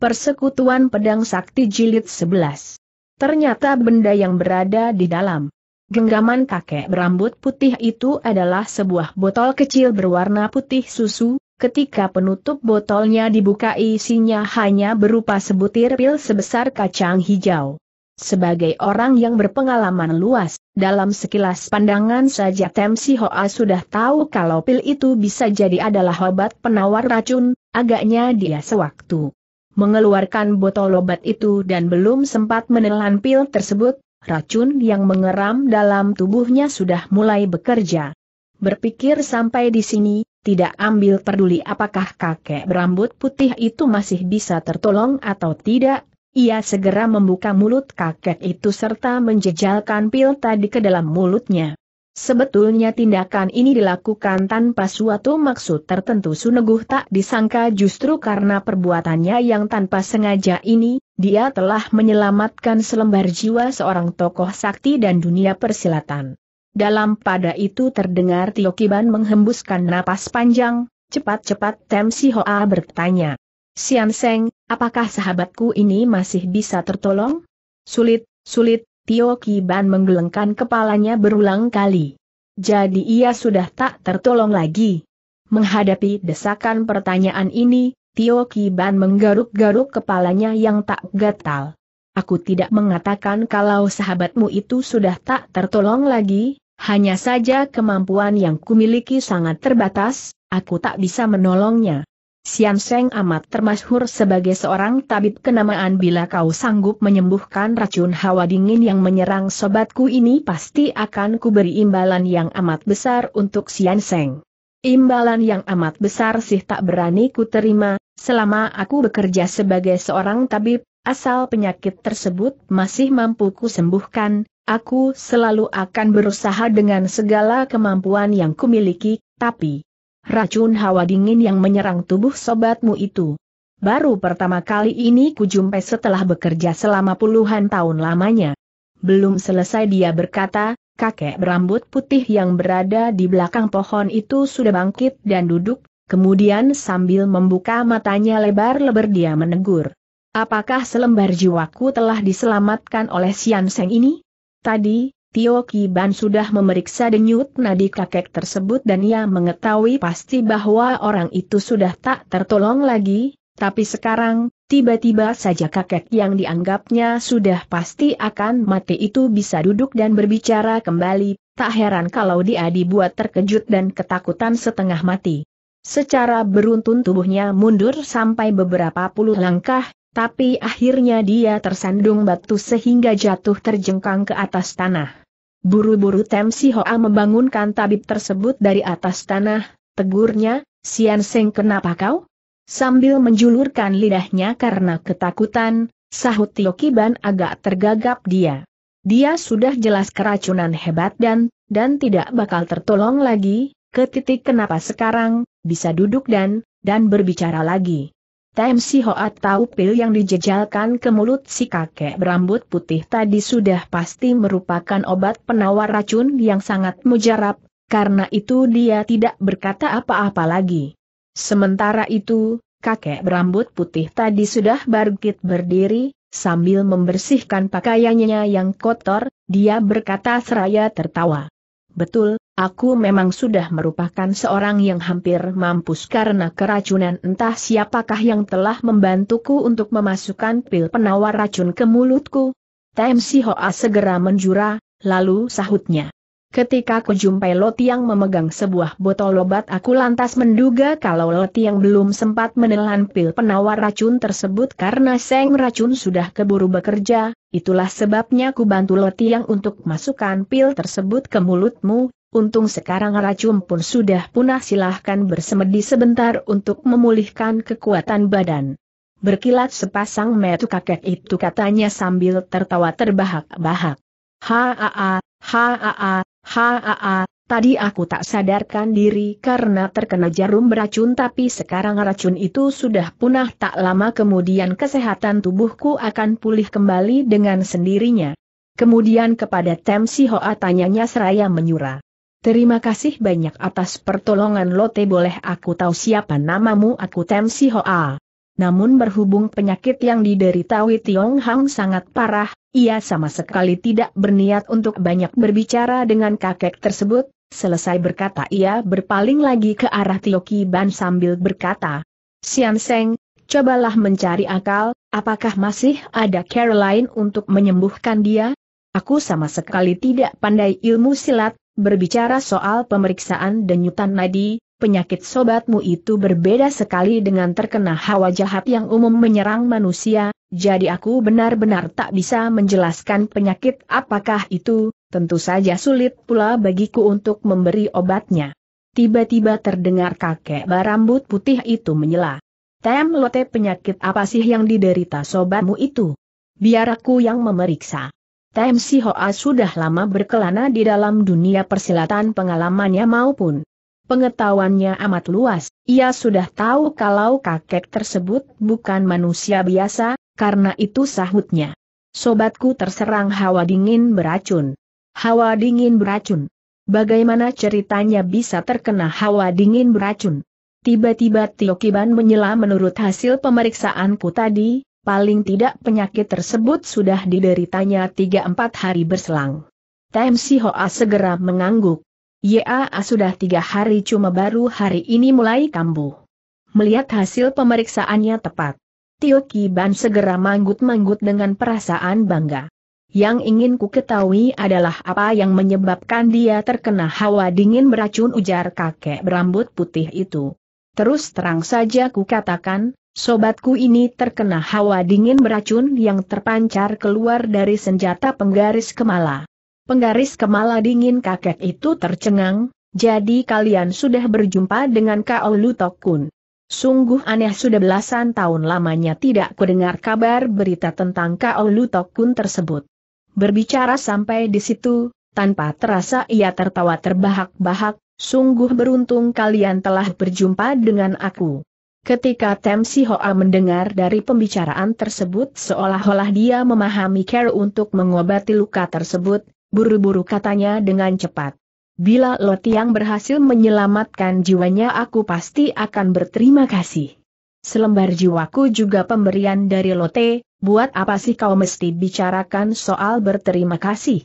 Persekutuan Pedang Sakti Jilid 11. Ternyata benda yang berada di dalam genggaman kakek berambut putih itu adalah sebuah botol kecil berwarna putih susu, ketika penutup botolnya dibuka isinya hanya berupa sebutir pil sebesar kacang hijau. Sebagai orang yang berpengalaman luas, dalam sekilas pandangan saja Tem Hoa sudah tahu kalau pil itu bisa jadi adalah obat penawar racun, agaknya dia sewaktu mengeluarkan botol obat itu dan belum sempat menelan pil tersebut, racun yang mengeram dalam tubuhnya sudah mulai bekerja. Berpikir sampai di sini, tidak ambil peduli apakah kakek berambut putih itu masih bisa tertolong atau tidak, ia segera membuka mulut kakek itu serta menjejalkan pil tadi ke dalam mulutnya. Sebetulnya tindakan ini dilakukan tanpa suatu maksud tertentu Suneguh tak disangka justru karena perbuatannya yang tanpa sengaja ini, dia telah menyelamatkan selembar jiwa seorang tokoh sakti dan dunia persilatan. Dalam pada itu terdengar Tiokiban menghembuskan napas panjang, cepat-cepat Tem Si Hoa bertanya. Sian Seng, apakah sahabatku ini masih bisa tertolong? Sulit, sulit, Tio Kiban menggelengkan kepalanya berulang kali. Jadi ia sudah tak tertolong lagi. Menghadapi desakan pertanyaan ini, Tio Kiban menggaruk-garuk kepalanya yang tak gatal. Aku tidak mengatakan kalau sahabatmu itu sudah tak tertolong lagi, hanya saja kemampuan yang kumiliki sangat terbatas, aku tak bisa menolongnya. Sian Seng amat termasyhur sebagai seorang tabib kenamaan bila kau sanggup menyembuhkan racun hawa dingin yang menyerang sobatku ini pasti akan kuberi imbalan yang amat besar untuk Sian Seng. Imbalan yang amat besar sih tak berani ku terima, selama aku bekerja sebagai seorang tabib, asal penyakit tersebut masih mampu ku sembuhkan, aku selalu akan berusaha dengan segala kemampuan yang kumiliki, tapi... Racun hawa dingin yang menyerang tubuh sobatmu itu. Baru pertama kali ini kujumpai setelah bekerja selama puluhan tahun lamanya. Belum selesai dia berkata, kakek berambut putih yang berada di belakang pohon itu sudah bangkit dan duduk, kemudian sambil membuka matanya lebar-lebar dia menegur. Apakah selembar jiwaku telah diselamatkan oleh Sian Seng ini? Tadi, Tio Ban sudah memeriksa denyut nadi kakek tersebut dan ia mengetahui pasti bahwa orang itu sudah tak tertolong lagi, tapi sekarang, tiba-tiba saja kakek yang dianggapnya sudah pasti akan mati itu bisa duduk dan berbicara kembali, tak heran kalau dia dibuat terkejut dan ketakutan setengah mati. Secara beruntun tubuhnya mundur sampai beberapa puluh langkah, tapi akhirnya dia tersandung batu sehingga jatuh terjengkang ke atas tanah. Buru-buru Tem Si Hoa membangunkan tabib tersebut dari atas tanah, tegurnya, Sian Seng kenapa kau? Sambil menjulurkan lidahnya karena ketakutan, sahut Tio Kiban agak tergagap dia. Dia sudah jelas keracunan hebat dan, dan tidak bakal tertolong lagi, ke titik kenapa sekarang, bisa duduk dan, dan berbicara lagi. Tem Si Hoat tahu pil yang dijejalkan ke mulut si kakek berambut putih tadi sudah pasti merupakan obat penawar racun yang sangat mujarab, karena itu dia tidak berkata apa-apa lagi. Sementara itu, kakek berambut putih tadi sudah bangkit berdiri, sambil membersihkan pakaiannya yang kotor, dia berkata seraya tertawa. Betul, Aku memang sudah merupakan seorang yang hampir mampus karena keracunan entah siapakah yang telah membantuku untuk memasukkan pil penawar racun ke mulutku. Tem Hoa segera menjura, lalu sahutnya. Ketika kujumpai Lotiang memegang sebuah botol obat aku lantas menduga kalau Lotiang belum sempat menelan pil penawar racun tersebut karena seng racun sudah keburu bekerja, itulah sebabnya ku bantu Lotiang untuk masukkan pil tersebut ke mulutmu, Untung sekarang racun pun sudah punah silahkan bersemedi sebentar untuk memulihkan kekuatan badan. Berkilat sepasang metu kakek itu katanya sambil tertawa terbahak-bahak. Haa, haa, haa, tadi aku tak sadarkan diri karena terkena jarum beracun tapi sekarang racun itu sudah punah tak lama kemudian kesehatan tubuhku akan pulih kembali dengan sendirinya. Kemudian kepada Tem Hoa tanyanya seraya menyura. Terima kasih banyak atas pertolongan Lote boleh aku tahu siapa namamu aku Tem Si Hoa. Namun berhubung penyakit yang diderita Wei Tiong Hang sangat parah, ia sama sekali tidak berniat untuk banyak berbicara dengan kakek tersebut, selesai berkata ia berpaling lagi ke arah Tio Ban sambil berkata, Sian Seng, cobalah mencari akal, apakah masih ada Caroline untuk menyembuhkan dia? Aku sama sekali tidak pandai ilmu silat, berbicara soal pemeriksaan denyutan nadi, penyakit sobatmu itu berbeda sekali dengan terkena hawa jahat yang umum menyerang manusia, jadi aku benar-benar tak bisa menjelaskan penyakit apakah itu, tentu saja sulit pula bagiku untuk memberi obatnya. Tiba-tiba terdengar kakek berambut putih itu menyela. Tem lote penyakit apa sih yang diderita sobatmu itu? Biar aku yang memeriksa. Tem Si Hoa sudah lama berkelana di dalam dunia persilatan pengalamannya maupun pengetahuannya amat luas, ia sudah tahu kalau kakek tersebut bukan manusia biasa, karena itu sahutnya. Sobatku terserang hawa dingin beracun. Hawa dingin beracun. Bagaimana ceritanya bisa terkena hawa dingin beracun? Tiba-tiba Tio Kiban menyela menurut hasil pemeriksaanku tadi, paling tidak penyakit tersebut sudah dideritanya 3-4 hari berselang. Tem Si Hoa segera mengangguk. Ya, sudah tiga hari cuma baru hari ini mulai kambuh. Melihat hasil pemeriksaannya tepat. Tio Ki Ban segera manggut-manggut dengan perasaan bangga. Yang ingin ku ketahui adalah apa yang menyebabkan dia terkena hawa dingin beracun ujar kakek berambut putih itu. Terus terang saja ku katakan, Sobatku ini terkena hawa dingin beracun yang terpancar keluar dari senjata penggaris kemala. Penggaris kemala dingin kakek itu tercengang, jadi kalian sudah berjumpa dengan Kao Lutokun. Sungguh aneh sudah belasan tahun lamanya tidak kudengar kabar berita tentang Kao Lutokun tersebut. Berbicara sampai di situ, tanpa terasa ia tertawa terbahak-bahak, sungguh beruntung kalian telah berjumpa dengan aku. Ketika Tem Si Hoa mendengar dari pembicaraan tersebut seolah-olah dia memahami care untuk mengobati luka tersebut, buru-buru katanya dengan cepat. Bila Lo Tiang berhasil menyelamatkan jiwanya aku pasti akan berterima kasih. Selembar jiwaku juga pemberian dari Te, buat apa sih kau mesti bicarakan soal berterima kasih?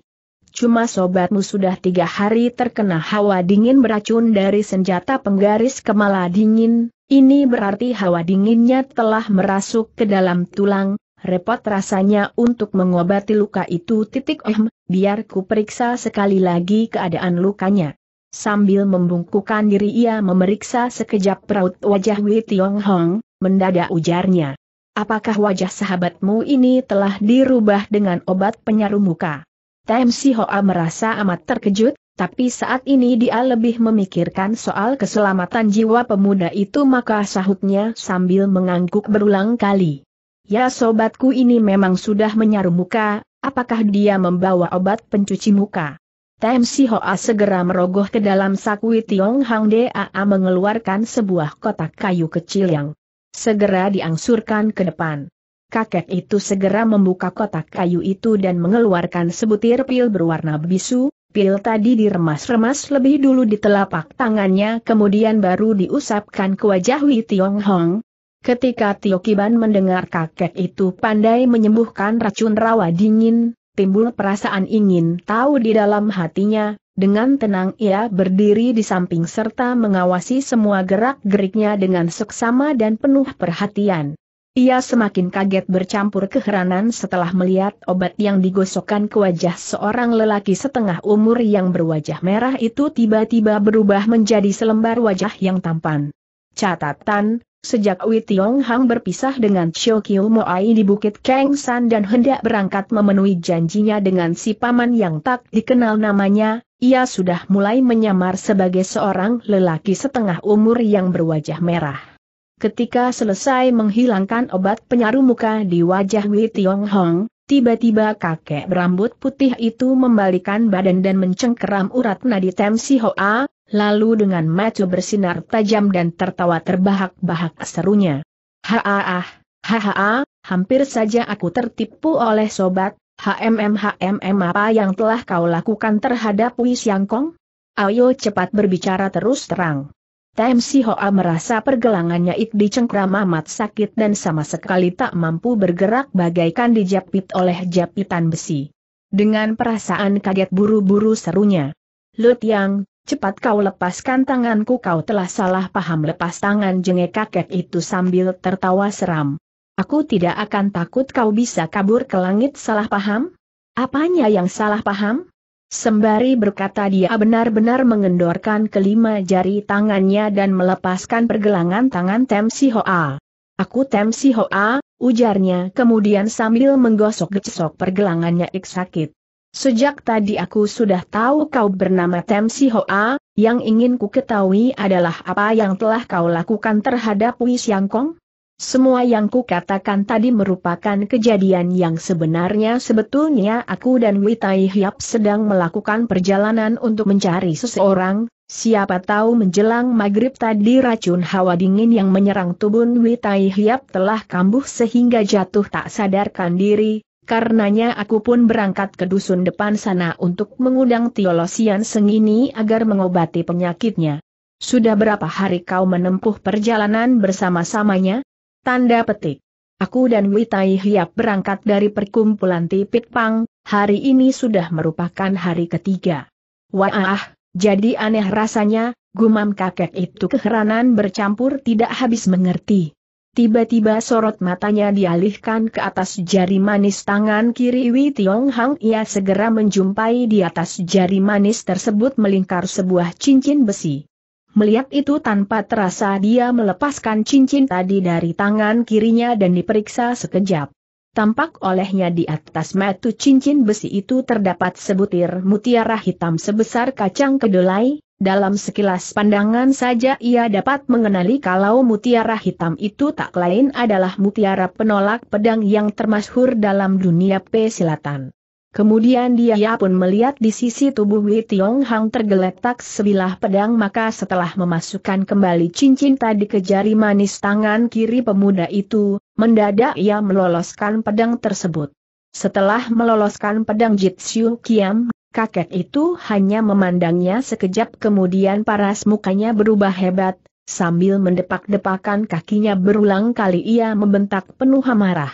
Cuma sobatmu sudah tiga hari terkena hawa dingin beracun dari senjata penggaris kemala dingin, ini berarti hawa dinginnya telah merasuk ke dalam tulang, repot rasanya untuk mengobati luka itu titik ehm, biar ku periksa sekali lagi keadaan lukanya. Sambil membungkukkan diri ia memeriksa sekejap perut wajah Wei Tiong Hong, mendadak ujarnya. Apakah wajah sahabatmu ini telah dirubah dengan obat penyaru muka? Tem Si Hoa merasa amat terkejut, tapi saat ini dia lebih memikirkan soal keselamatan jiwa pemuda itu maka sahutnya sambil mengangguk berulang kali. Ya sobatku ini memang sudah menyaru muka, apakah dia membawa obat pencuci muka? Tem Si Hoa segera merogoh ke dalam sakui Tiong Hang Daa mengeluarkan sebuah kotak kayu kecil yang segera diangsurkan ke depan. Kakek itu segera membuka kotak kayu itu dan mengeluarkan sebutir pil berwarna bisu, Pil tadi diremas-remas lebih dulu di telapak tangannya kemudian baru diusapkan ke wajah Wei Tiong Hong. Ketika Tio Kiban mendengar kakek itu pandai menyembuhkan racun rawa dingin, timbul perasaan ingin tahu di dalam hatinya, dengan tenang ia berdiri di samping serta mengawasi semua gerak-geriknya dengan seksama dan penuh perhatian. Ia semakin kaget bercampur keheranan setelah melihat obat yang digosokkan ke wajah seorang lelaki setengah umur yang berwajah merah itu tiba-tiba berubah menjadi selembar wajah yang tampan. Catatan, sejak Wei Tiong Hang berpisah dengan Xiao Kiu Moai di Bukit Kang San dan hendak berangkat memenuhi janjinya dengan si paman yang tak dikenal namanya, ia sudah mulai menyamar sebagai seorang lelaki setengah umur yang berwajah merah. Ketika selesai menghilangkan obat penyaru muka di wajah Wei Tiong Hong, tiba-tiba kakek berambut putih itu membalikan badan dan mencengkeram urat nadi Tem Si Hoa, lalu dengan mata bersinar tajam dan tertawa terbahak-bahak serunya. Haa, haa, hampir saja aku tertipu oleh sobat, HMM HMM apa yang telah kau lakukan terhadap Wei Kong? Ayo cepat berbicara terus terang. TMC Si Hoa merasa pergelangannya ik dicengkram amat sakit dan sama sekali tak mampu bergerak bagaikan dijapit oleh japitan besi. Dengan perasaan kaget buru-buru serunya. Lut Yang, cepat kau lepaskan tanganku kau telah salah paham lepas tangan jengek kakek itu sambil tertawa seram. Aku tidak akan takut kau bisa kabur ke langit salah paham? Apanya yang salah paham? Sembari berkata dia benar-benar mengendorkan kelima jari tangannya dan melepaskan pergelangan tangan Tem Si Hoa. Aku Tem Si Hoa, ujarnya kemudian sambil menggosok-gesok pergelangannya ik sakit. Sejak tadi aku sudah tahu kau bernama Tem Si Hoa, yang ingin ku ketahui adalah apa yang telah kau lakukan terhadap Yang Kong? Semua yang kukatakan tadi merupakan kejadian yang sebenarnya sebetulnya aku dan Witai Hiap sedang melakukan perjalanan untuk mencari seseorang, siapa tahu menjelang maghrib tadi racun hawa dingin yang menyerang tubuh Witai Hiap telah kambuh sehingga jatuh tak sadarkan diri, karenanya aku pun berangkat ke dusun depan sana untuk mengundang Tiolosian Sengini agar mengobati penyakitnya. Sudah berapa hari kau menempuh perjalanan bersama-samanya? Tanda petik. Aku dan Witai Hiap berangkat dari perkumpulan Tipik Pang, hari ini sudah merupakan hari ketiga. Wah, ah, jadi aneh rasanya, gumam kakek itu keheranan bercampur tidak habis mengerti. Tiba-tiba sorot matanya dialihkan ke atas jari manis tangan kiri Wi Tiong Hang. Ia segera menjumpai di atas jari manis tersebut melingkar sebuah cincin besi. Melihat itu tanpa terasa dia melepaskan cincin tadi dari tangan kirinya dan diperiksa sekejap. Tampak olehnya di atas metu cincin besi itu terdapat sebutir mutiara hitam sebesar kacang kedelai, dalam sekilas pandangan saja ia dapat mengenali kalau mutiara hitam itu tak lain adalah mutiara penolak pedang yang termasyhur dalam dunia pesilatan. Kemudian dia pun melihat di sisi tubuh Wei Tiong Hang tergeletak sebilah pedang maka setelah memasukkan kembali cincin tadi ke jari manis tangan kiri pemuda itu, mendadak ia meloloskan pedang tersebut. Setelah meloloskan pedang Jitsu Kiam, kakek itu hanya memandangnya sekejap kemudian paras mukanya berubah hebat, sambil mendepak-depakan kakinya berulang kali ia membentak penuh amarah.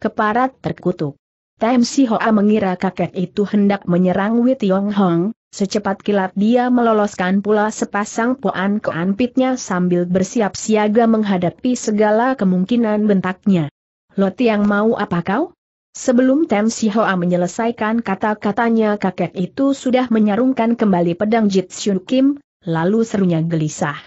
Keparat terkutuk. TMC Si Hoa mengira kakek itu hendak menyerang Wei Tiong Hong, secepat kilat dia meloloskan pula sepasang poan ke anpitnya sambil bersiap siaga menghadapi segala kemungkinan bentaknya. Lo Tiang mau apa kau? Sebelum Tem Si Hoa menyelesaikan kata-katanya kakek itu sudah menyarungkan kembali pedang Jit Jitsun Kim, lalu serunya gelisah.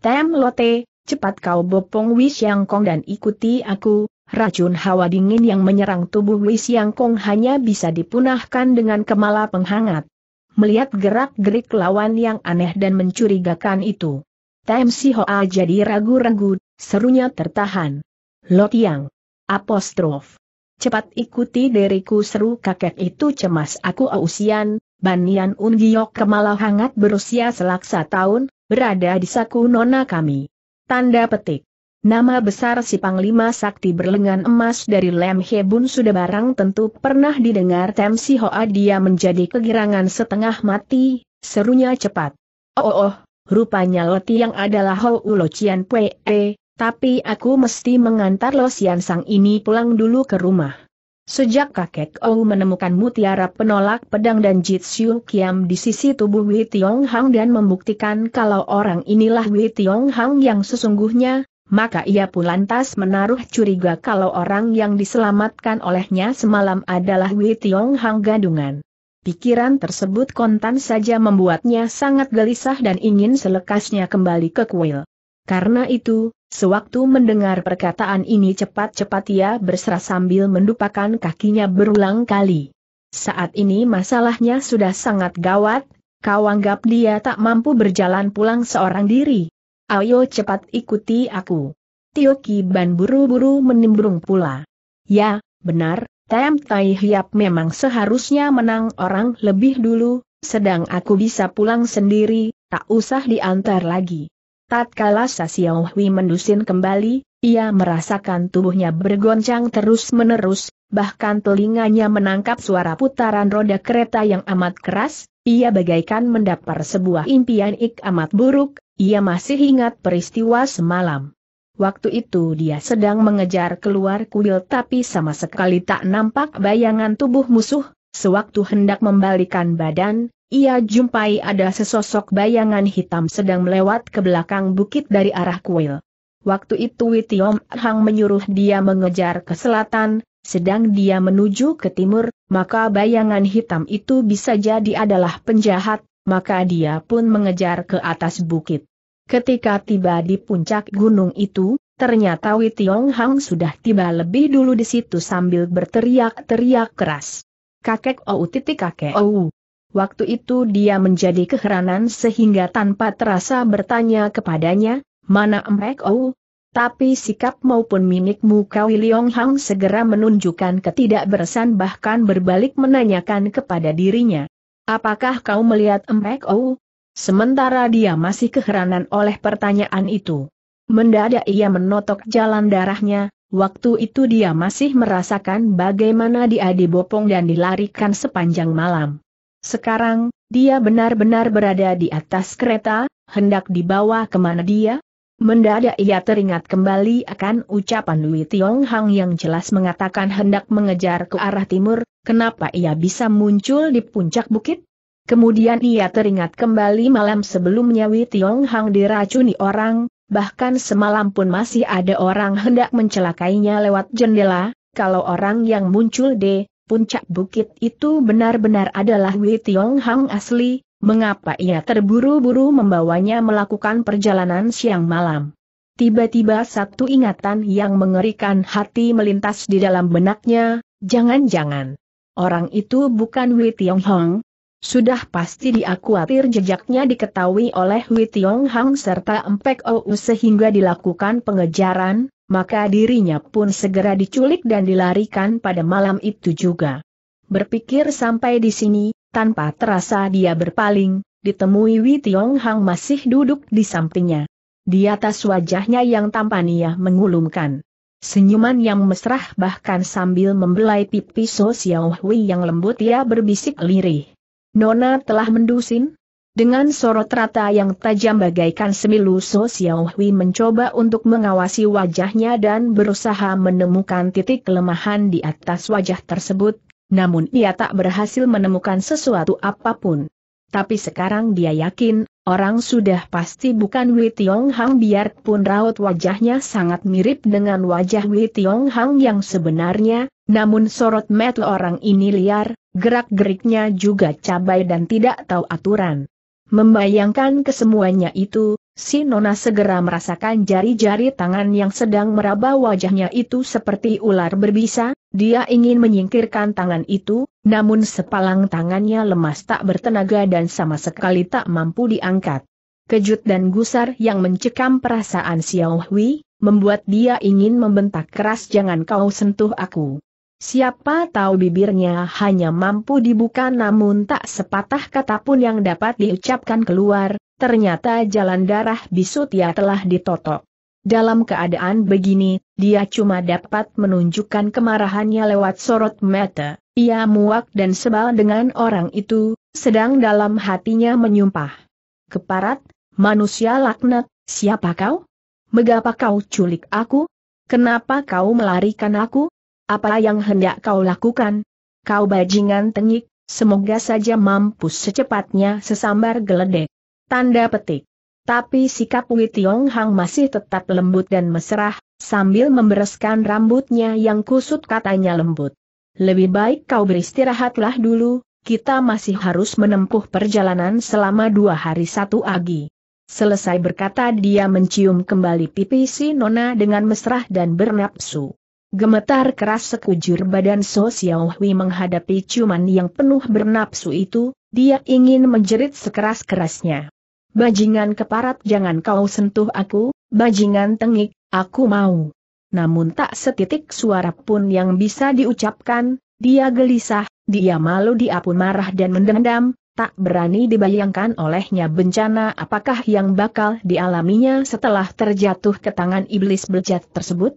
Tem Lote, cepat kau bopong Wish Yang Kong dan ikuti aku, racun hawa dingin yang menyerang tubuh Wei Siang Kong hanya bisa dipunahkan dengan kemala penghangat. Melihat gerak-gerik lawan yang aneh dan mencurigakan itu. Tem Si Hoa jadi ragu-ragu, serunya tertahan. Lo Tiang. Apostrof. Cepat ikuti deriku seru kakek itu cemas aku ausian, Banian Ungiok kemala hangat berusia selaksa tahun, berada di saku nona kami. Tanda petik. Nama besar si Panglima Sakti berlengan emas dari Lem Hebun sudah barang tentu pernah didengar Tem Si Hoa dia menjadi kegirangan setengah mati, serunya cepat. Oh oh, oh rupanya Lo yang adalah Ho Ulo Cian Pue, eh, tapi aku mesti mengantar Lo Sian Sang ini pulang dulu ke rumah. Sejak kakek Ou menemukan mutiara penolak pedang dan Jitsu Kiam di sisi tubuh Wei Tiong Hang dan membuktikan kalau orang inilah Wei Tiong Hang yang sesungguhnya, maka ia pun lantas menaruh curiga kalau orang yang diselamatkan olehnya semalam adalah Wei Tiong Hang Gadungan. Pikiran tersebut kontan saja membuatnya sangat gelisah dan ingin selekasnya kembali ke kuil. Karena itu, sewaktu mendengar perkataan ini cepat-cepat ia berserah sambil mendupakan kakinya berulang kali. Saat ini masalahnya sudah sangat gawat, kau anggap dia tak mampu berjalan pulang seorang diri. Ayo cepat ikuti aku. Tio Ban buru-buru menimbrung pula. Ya, benar, Tem Tai Hiap memang seharusnya menang orang lebih dulu, sedang aku bisa pulang sendiri, tak usah diantar lagi. Tatkala Sasiao Hui mendusin kembali, ia merasakan tubuhnya bergoncang terus-menerus, bahkan telinganya menangkap suara putaran roda kereta yang amat keras, ia bagaikan mendapar sebuah impian ik amat buruk, ia masih ingat peristiwa semalam. Waktu itu dia sedang mengejar keluar kuil tapi sama sekali tak nampak bayangan tubuh musuh, sewaktu hendak membalikan badan, ia jumpai ada sesosok bayangan hitam sedang melewat ke belakang bukit dari arah kuil. Waktu itu Witiom Hang menyuruh dia mengejar ke selatan, sedang dia menuju ke timur, maka bayangan hitam itu bisa jadi adalah penjahat, maka dia pun mengejar ke atas bukit. Ketika tiba di puncak gunung itu, ternyata Wei Tiong Hang sudah tiba lebih dulu di situ sambil berteriak-teriak keras. Kakek Ou titik kakek Ou. Waktu itu dia menjadi keheranan sehingga tanpa terasa bertanya kepadanya, mana Mpek Ou? Tapi sikap maupun mimik muka Wiliong Hang segera menunjukkan ketidakberesan bahkan berbalik menanyakan kepada dirinya. Apakah kau melihat Embek Ou? Sementara dia masih keheranan oleh pertanyaan itu. Mendadak ia menotok jalan darahnya, waktu itu dia masih merasakan bagaimana dia dibopong dan dilarikan sepanjang malam. Sekarang, dia benar-benar berada di atas kereta, hendak dibawa kemana dia? Mendadak ia teringat kembali akan ucapan Lui Tiong Hang yang jelas mengatakan hendak mengejar ke arah timur, Kenapa ia bisa muncul di puncak bukit? Kemudian ia teringat kembali malam sebelumnya Wei Tiong Hang diracuni orang, bahkan semalam pun masih ada orang hendak mencelakainya lewat jendela, kalau orang yang muncul di puncak bukit itu benar-benar adalah Wei Tiong Hang asli, mengapa ia terburu-buru membawanya melakukan perjalanan siang malam. Tiba-tiba satu ingatan yang mengerikan hati melintas di dalam benaknya, jangan-jangan. Orang itu bukan Wei Tiong Hong. Sudah pasti dia khawatir jejaknya diketahui oleh Wei Tiong Hong serta Empek Ou sehingga dilakukan pengejaran, maka dirinya pun segera diculik dan dilarikan pada malam itu juga. Berpikir sampai di sini, tanpa terasa dia berpaling, ditemui Wei Tiong Hong masih duduk di sampingnya. Di atas wajahnya yang tampania mengulumkan Senyuman yang mesra bahkan sambil membelai pipi So Xiao Hui yang lembut ia berbisik lirih. Nona telah mendusin? Dengan sorot rata yang tajam bagaikan semilu So Xiao Hui mencoba untuk mengawasi wajahnya dan berusaha menemukan titik kelemahan di atas wajah tersebut, namun ia tak berhasil menemukan sesuatu apapun. Tapi sekarang dia yakin Orang sudah pasti bukan Wei Tiong Hang biarpun raut wajahnya sangat mirip dengan wajah Wei Tiong Hang yang sebenarnya, namun sorot mata orang ini liar, gerak-geriknya juga cabai dan tidak tahu aturan. Membayangkan kesemuanya itu, si Nona segera merasakan jari-jari tangan yang sedang meraba wajahnya itu seperti ular berbisa, dia ingin menyingkirkan tangan itu, namun sepalang tangannya lemas tak bertenaga dan sama sekali tak mampu diangkat. Kejut dan gusar yang mencekam perasaan Xiao Hui, membuat dia ingin membentak keras jangan kau sentuh aku. Siapa tahu bibirnya hanya mampu dibuka namun tak sepatah kata pun yang dapat diucapkan keluar, ternyata jalan darah di Tia telah ditotok. Dalam keadaan begini, dia cuma dapat menunjukkan kemarahannya lewat sorot mata. Ia muak dan sebal dengan orang itu, sedang dalam hatinya menyumpah. Keparat, manusia laknat, siapa kau? Mengapa kau culik aku? Kenapa kau melarikan aku? Apa yang hendak kau lakukan? Kau bajingan tengik, semoga saja mampus secepatnya sesambar geledek. Tanda petik. Tapi sikap Wei Tiong Hang masih tetap lembut dan mesra, sambil membereskan rambutnya yang kusut katanya lembut. Lebih baik kau beristirahatlah dulu, kita masih harus menempuh perjalanan selama dua hari satu agi. Selesai berkata dia mencium kembali pipi si Nona dengan mesra dan bernapsu. Gemetar keras sekujur badan So Xiaohui Hui menghadapi ciuman yang penuh bernapsu itu, dia ingin menjerit sekeras-kerasnya. Bajingan keparat jangan kau sentuh aku, bajingan tengik, aku mau namun tak setitik suara pun yang bisa diucapkan, dia gelisah, dia malu dia pun marah dan mendendam, tak berani dibayangkan olehnya bencana apakah yang bakal dialaminya setelah terjatuh ke tangan iblis bejat tersebut.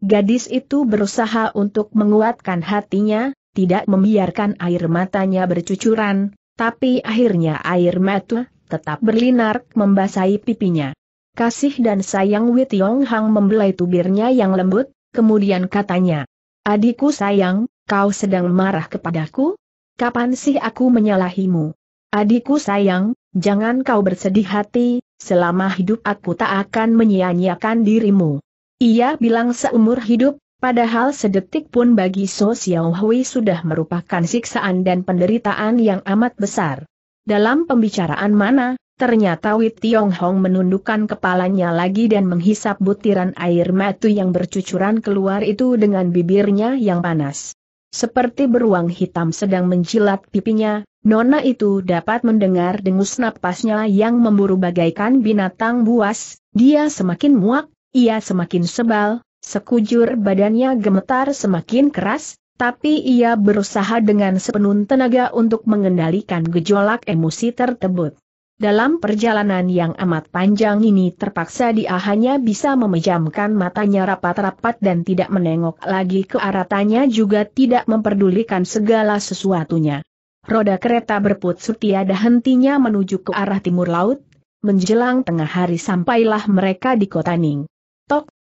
Gadis itu berusaha untuk menguatkan hatinya, tidak membiarkan air matanya bercucuran, tapi akhirnya air mata tetap berlinar membasahi pipinya. Kasih dan sayang Witiong Hang membelai tubirnya yang lembut, kemudian katanya. Adikku sayang, kau sedang marah kepadaku? Kapan sih aku menyalahimu? Adikku sayang, jangan kau bersedih hati, selama hidup aku tak akan menyia-nyiakan dirimu. Ia bilang seumur hidup, padahal sedetik pun bagi So Xiaohui sudah merupakan siksaan dan penderitaan yang amat besar. Dalam pembicaraan mana, Ternyata Wit Tiong Hong menundukkan kepalanya lagi dan menghisap butiran air matu yang bercucuran keluar itu dengan bibirnya yang panas. Seperti beruang hitam sedang menjilat pipinya, Nona itu dapat mendengar dengus napasnya yang memburu bagaikan binatang buas, dia semakin muak, ia semakin sebal, sekujur badannya gemetar semakin keras, tapi ia berusaha dengan sepenuh tenaga untuk mengendalikan gejolak emosi tersebut. Dalam perjalanan yang amat panjang ini terpaksa dia hanya bisa memejamkan matanya rapat-rapat dan tidak menengok lagi ke arah tanya juga tidak memperdulikan segala sesuatunya. Roda kereta berputar tiada hentinya menuju ke arah timur laut, menjelang tengah hari sampailah mereka di kota Ning.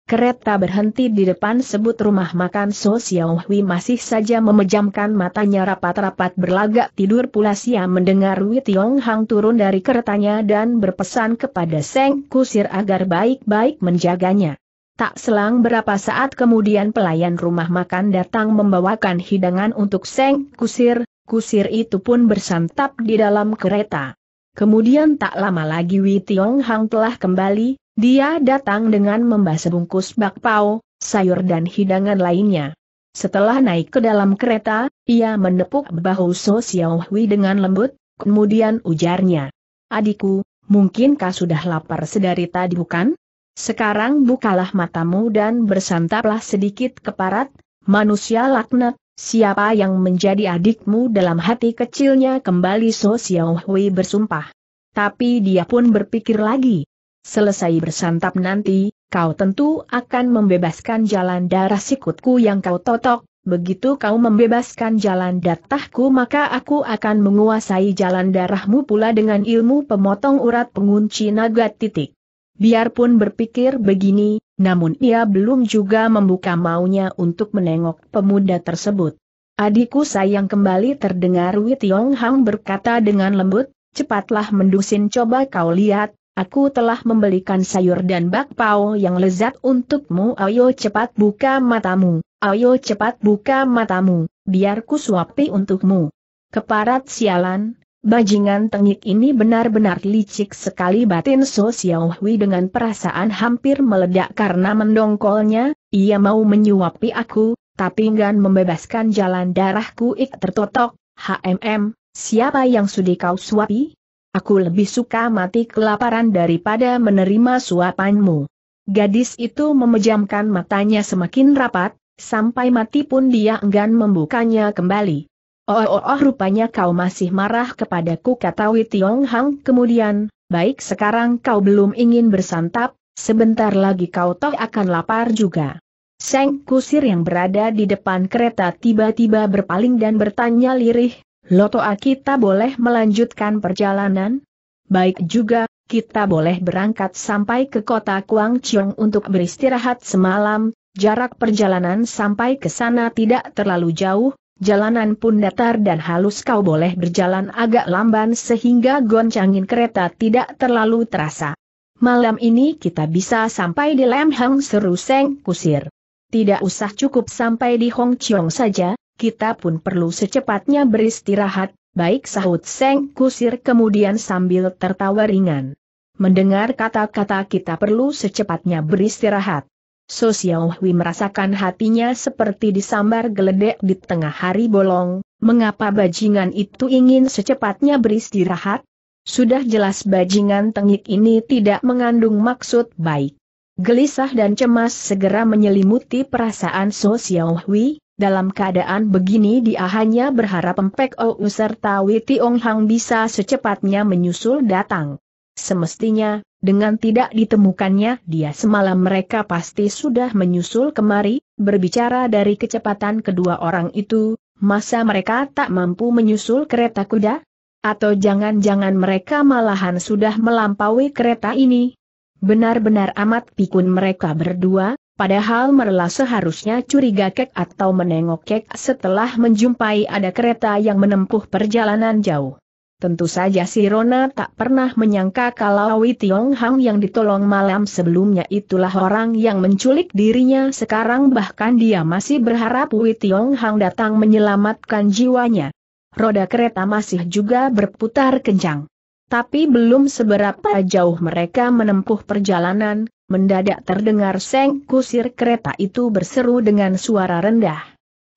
Kereta berhenti di depan sebut rumah makan So Xiao masih saja memejamkan matanya rapat-rapat berlagak tidur pula Sia mendengar Wei Tiong Hang turun dari keretanya dan berpesan kepada Seng Kusir agar baik-baik menjaganya. Tak selang berapa saat kemudian pelayan rumah makan datang membawakan hidangan untuk Seng Kusir, Kusir itu pun bersantap di dalam kereta. Kemudian tak lama lagi Wei Tiong Hang telah kembali, dia datang dengan membawa bungkus bakpao, sayur dan hidangan lainnya. Setelah naik ke dalam kereta, ia menepuk bahu So Xiao Hui dengan lembut, kemudian ujarnya. Adikku, mungkin mungkinkah sudah lapar sedari tadi bukan? Sekarang bukalah matamu dan bersantaplah sedikit keparat, manusia laknat, siapa yang menjadi adikmu dalam hati kecilnya kembali So Xiao Hui bersumpah. Tapi dia pun berpikir lagi, Selesai bersantap nanti, kau tentu akan membebaskan jalan darah sikutku yang kau totok, begitu kau membebaskan jalan datahku maka aku akan menguasai jalan darahmu pula dengan ilmu pemotong urat pengunci naga titik. Biarpun berpikir begini, namun ia belum juga membuka maunya untuk menengok pemuda tersebut. Adikku sayang kembali terdengar Witiong Hang berkata dengan lembut, cepatlah mendusin coba kau lihat, Aku telah membelikan sayur dan bakpao yang lezat untukmu ayo cepat buka matamu, ayo cepat buka matamu, Biarku ku suapi untukmu. Keparat sialan, bajingan tengik ini benar-benar licik sekali batin So Xiaohui dengan perasaan hampir meledak karena mendongkolnya, ia mau menyuapi aku, tapi enggan membebaskan jalan darahku ik tertotok, HMM, siapa yang sudi kau suapi? Aku lebih suka mati kelaparan daripada menerima suapanmu. Gadis itu memejamkan matanya semakin rapat, sampai mati pun dia enggan membukanya kembali. Oh, oh, oh rupanya kau masih marah kepadaku kata Wei Tiong Hang kemudian, baik sekarang kau belum ingin bersantap, sebentar lagi kau toh akan lapar juga. Seng Kusir yang berada di depan kereta tiba-tiba berpaling dan bertanya lirih, Lotoa kita boleh melanjutkan perjalanan? Baik juga, kita boleh berangkat sampai ke kota Kuangchong untuk beristirahat semalam, jarak perjalanan sampai ke sana tidak terlalu jauh, jalanan pun datar dan halus kau boleh berjalan agak lamban sehingga goncangin kereta tidak terlalu terasa. Malam ini kita bisa sampai di Lemhang Seruseng Seru Seng Kusir. Tidak usah cukup sampai di Hong Chiong saja, kita pun perlu secepatnya beristirahat, baik sahut Seng Kusir kemudian sambil tertawa ringan. Mendengar kata-kata kita perlu secepatnya beristirahat. So Xiaohui merasakan hatinya seperti disambar geledek di tengah hari bolong, mengapa bajingan itu ingin secepatnya beristirahat? Sudah jelas bajingan tengik ini tidak mengandung maksud baik. Gelisah dan cemas segera menyelimuti perasaan So Xiaohui, dalam keadaan begini dia hanya berharap Empek Ou serta Witi Ong Hang bisa secepatnya menyusul datang. Semestinya, dengan tidak ditemukannya dia semalam mereka pasti sudah menyusul kemari, berbicara dari kecepatan kedua orang itu, masa mereka tak mampu menyusul kereta kuda? Atau jangan-jangan mereka malahan sudah melampaui kereta ini? Benar-benar amat pikun mereka berdua, Padahal Merla seharusnya curiga kek atau menengok kek setelah menjumpai ada kereta yang menempuh perjalanan jauh. Tentu saja si Rona tak pernah menyangka kalau Wei Tiong Hang yang ditolong malam sebelumnya itulah orang yang menculik dirinya sekarang bahkan dia masih berharap Wei Tiong Hang datang menyelamatkan jiwanya. Roda kereta masih juga berputar kencang. Tapi belum seberapa jauh mereka menempuh perjalanan, mendadak terdengar seng kusir kereta itu berseru dengan suara rendah.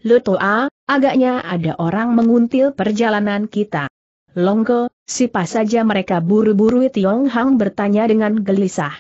Lutoa, agaknya ada orang menguntil perjalanan kita. Longko, siapa saja mereka buru-buru Tiong Hang bertanya dengan gelisah.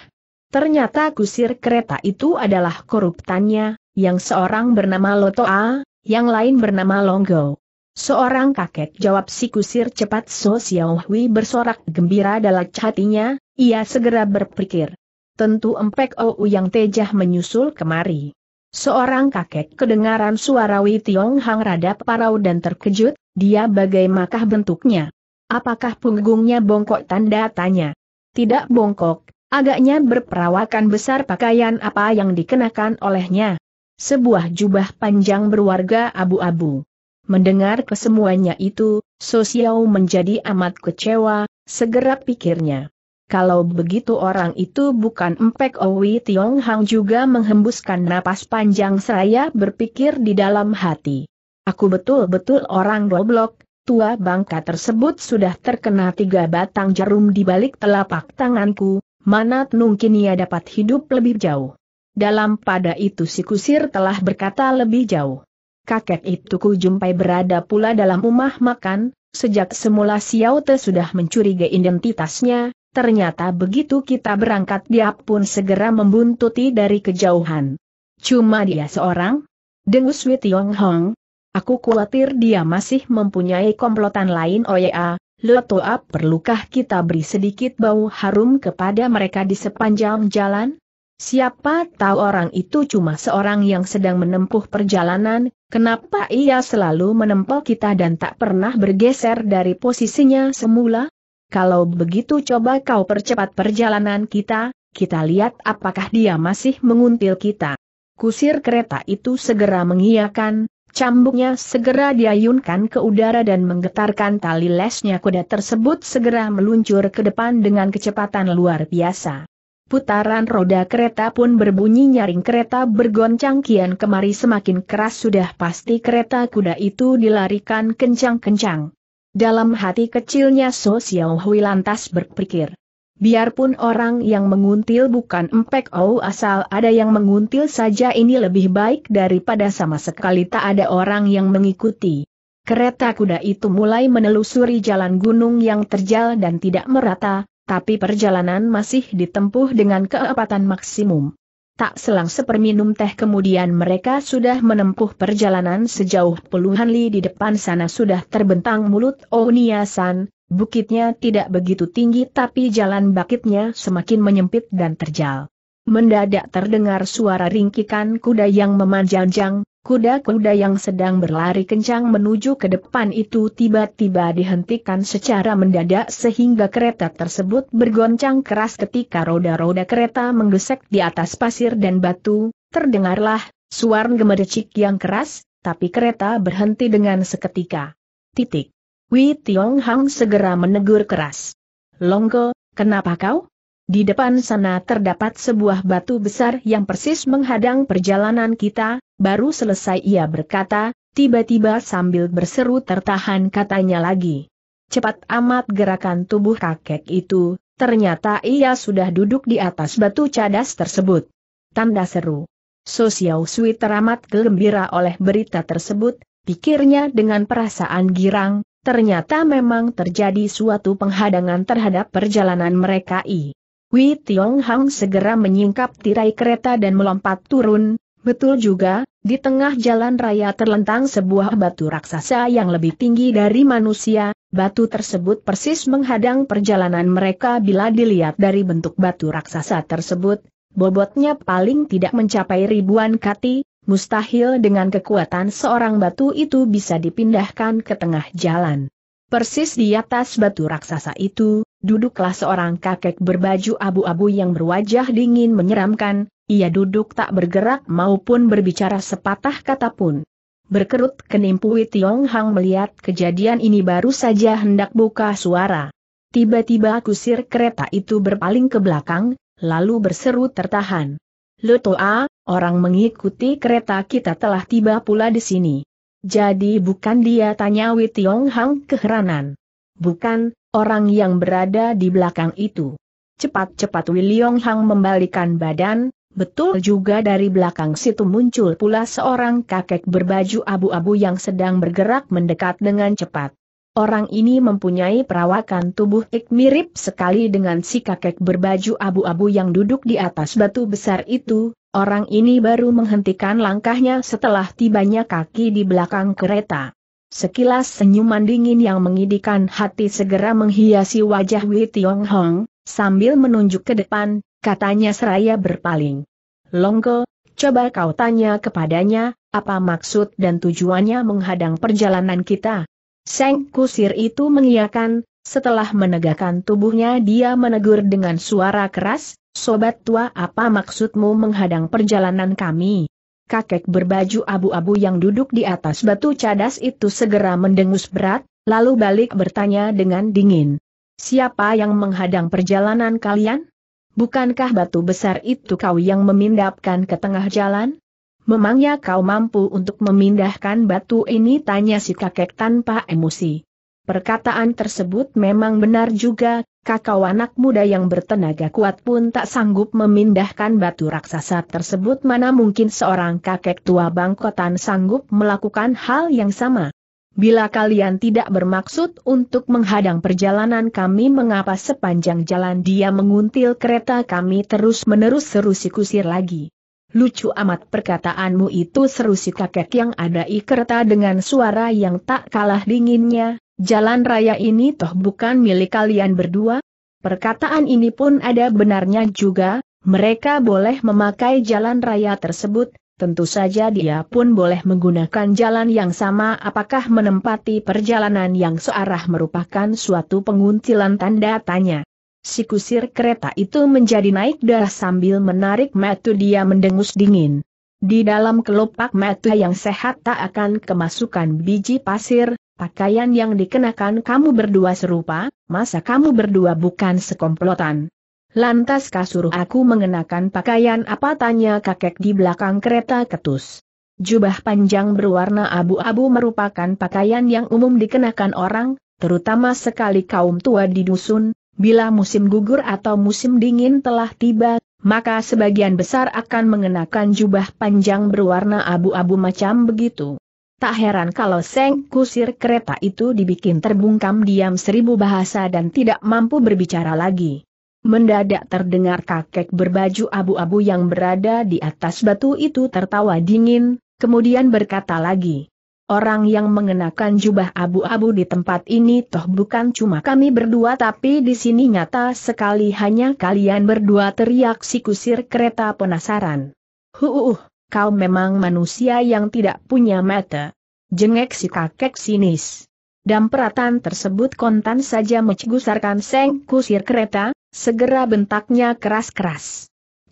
Ternyata kusir kereta itu adalah koruptannya, yang seorang bernama Lotoa, yang lain bernama Longgo. Seorang kakek jawab si kusir cepat So Xiaohui bersorak gembira dalam hatinya, ia segera berpikir tentu Empek Ou yang tejah menyusul kemari. Seorang kakek kedengaran suara Wei Tiong Hang rada parau dan terkejut, dia bagaimanakah bentuknya? Apakah punggungnya bongkok tanda tanya? Tidak bongkok, agaknya berperawakan besar pakaian apa yang dikenakan olehnya. Sebuah jubah panjang berwarga abu-abu. Mendengar kesemuanya itu, Sosiau menjadi amat kecewa, segera pikirnya. Kalau begitu orang itu bukan Empek Owi Tiong Hang juga menghembuskan napas panjang saya berpikir di dalam hati. Aku betul-betul orang goblok, tua bangka tersebut sudah terkena tiga batang jarum di balik telapak tanganku, mana mungkin ia dapat hidup lebih jauh. Dalam pada itu si kusir telah berkata lebih jauh. Kakek itu ku jumpai berada pula dalam rumah makan, Sejak semula Xiao Te sudah mencurigai identitasnya, Ternyata begitu kita berangkat dia pun segera membuntuti dari kejauhan. Cuma dia seorang? Dengus Wei Tiong Hong. Aku khawatir dia masih mempunyai komplotan lain Oya, oh Up perlukah kita beri sedikit bau harum kepada mereka di sepanjang jalan? Siapa tahu orang itu cuma seorang yang sedang menempuh perjalanan, kenapa ia selalu menempel kita dan tak pernah bergeser dari posisinya semula? Kalau begitu coba kau percepat perjalanan kita, kita lihat apakah dia masih menguntil kita. Kusir kereta itu segera mengiyakan, cambuknya segera diayunkan ke udara dan menggetarkan tali lesnya kuda tersebut segera meluncur ke depan dengan kecepatan luar biasa. Putaran roda kereta pun berbunyi nyaring kereta bergoncang kian kemari semakin keras sudah pasti kereta kuda itu dilarikan kencang-kencang. Dalam hati kecilnya So Xiao Hui lantas berpikir. Biarpun orang yang menguntil bukan empek ou asal ada yang menguntil saja ini lebih baik daripada sama sekali tak ada orang yang mengikuti. Kereta kuda itu mulai menelusuri jalan gunung yang terjal dan tidak merata, tapi perjalanan masih ditempuh dengan keepatan maksimum. Tak selang seperminum teh kemudian mereka sudah menempuh perjalanan sejauh puluhan li di depan sana sudah terbentang mulut Oniasan, oh, bukitnya tidak begitu tinggi tapi jalan bakitnya semakin menyempit dan terjal. Mendadak terdengar suara ringkikan kuda yang memanjang, kuda-kuda yang sedang berlari kencang menuju ke depan itu tiba-tiba dihentikan secara mendadak sehingga kereta tersebut bergoncang keras ketika roda-roda kereta menggesek di atas pasir dan batu, terdengarlah suara gemericik yang keras, tapi kereta berhenti dengan seketika. Titik. Wei Tiong Hang segera menegur keras. Longgo, kenapa kau? Di depan sana terdapat sebuah batu besar yang persis menghadang perjalanan kita, baru selesai ia berkata, tiba-tiba sambil berseru tertahan katanya lagi. Cepat amat gerakan tubuh kakek itu, ternyata ia sudah duduk di atas batu cadas tersebut. Tanda seru. Sosial Sui teramat gembira oleh berita tersebut, pikirnya dengan perasaan girang, ternyata memang terjadi suatu penghadangan terhadap perjalanan mereka i. Wei Tiong Hang segera menyingkap tirai kereta dan melompat turun, betul juga, di tengah jalan raya terlentang sebuah batu raksasa yang lebih tinggi dari manusia, batu tersebut persis menghadang perjalanan mereka bila dilihat dari bentuk batu raksasa tersebut, bobotnya paling tidak mencapai ribuan kati, mustahil dengan kekuatan seorang batu itu bisa dipindahkan ke tengah jalan. Persis di atas batu raksasa itu, Duduklah seorang kakek berbaju abu-abu yang berwajah dingin menyeramkan, ia duduk tak bergerak maupun berbicara sepatah kata pun. Berkerut kenimpui Tiong Hang melihat kejadian ini baru saja hendak buka suara. Tiba-tiba kusir kereta itu berpaling ke belakang, lalu berseru tertahan. Lutoa, orang mengikuti kereta kita telah tiba pula di sini. Jadi bukan dia tanya Wei Tiong Hang keheranan. Bukan, orang yang berada di belakang itu. Cepat-cepat William Hang membalikan badan, betul juga dari belakang situ muncul pula seorang kakek berbaju abu-abu yang sedang bergerak mendekat dengan cepat. Orang ini mempunyai perawakan tubuh ik mirip sekali dengan si kakek berbaju abu-abu yang duduk di atas batu besar itu, orang ini baru menghentikan langkahnya setelah tibanya kaki di belakang kereta. Sekilas senyuman dingin yang mengidikan hati segera menghiasi wajah Wei Tiong Hong, sambil menunjuk ke depan, katanya seraya berpaling. Longgo, coba kau tanya kepadanya, apa maksud dan tujuannya menghadang perjalanan kita? Seng Kusir itu mengiakan, setelah menegakkan tubuhnya dia menegur dengan suara keras, Sobat tua apa maksudmu menghadang perjalanan kami? kakek berbaju abu-abu yang duduk di atas batu cadas itu segera mendengus berat, lalu balik bertanya dengan dingin. Siapa yang menghadang perjalanan kalian? Bukankah batu besar itu kau yang memindahkan ke tengah jalan? Memangnya kau mampu untuk memindahkan batu ini? Tanya si kakek tanpa emosi. Perkataan tersebut memang benar juga, kakak anak muda yang bertenaga kuat pun tak sanggup memindahkan batu raksasa tersebut mana mungkin seorang kakek tua bangkotan sanggup melakukan hal yang sama. Bila kalian tidak bermaksud untuk menghadang perjalanan kami mengapa sepanjang jalan dia menguntil kereta kami terus-menerus seru si kusir lagi. Lucu amat perkataanmu itu seru si kakek yang ada kereta dengan suara yang tak kalah dinginnya, Jalan raya ini toh bukan milik kalian berdua? Perkataan ini pun ada benarnya juga, mereka boleh memakai jalan raya tersebut, tentu saja dia pun boleh menggunakan jalan yang sama apakah menempati perjalanan yang searah merupakan suatu penguntilan tanda tanya. Si kusir kereta itu menjadi naik darah sambil menarik metu dia mendengus dingin. Di dalam kelopak metu yang sehat tak akan kemasukan biji pasir, Pakaian yang dikenakan kamu berdua serupa, masa kamu berdua bukan sekomplotan? Lantas kasur aku mengenakan pakaian apa tanya kakek di belakang kereta ketus. Jubah panjang berwarna abu-abu merupakan pakaian yang umum dikenakan orang, terutama sekali kaum tua di dusun, bila musim gugur atau musim dingin telah tiba, maka sebagian besar akan mengenakan jubah panjang berwarna abu-abu macam begitu. Tak heran kalau Seng Kusir kereta itu dibikin terbungkam diam seribu bahasa dan tidak mampu berbicara lagi. Mendadak terdengar kakek berbaju abu-abu yang berada di atas batu itu tertawa dingin, kemudian berkata lagi. Orang yang mengenakan jubah abu-abu di tempat ini toh bukan cuma kami berdua tapi di sini nyata sekali hanya kalian berdua teriak si kusir kereta penasaran. Huuuh kau memang manusia yang tidak punya mata. Jengek si kakek sinis. Dan peratan tersebut kontan saja mencegusarkan seng kusir kereta, segera bentaknya keras-keras.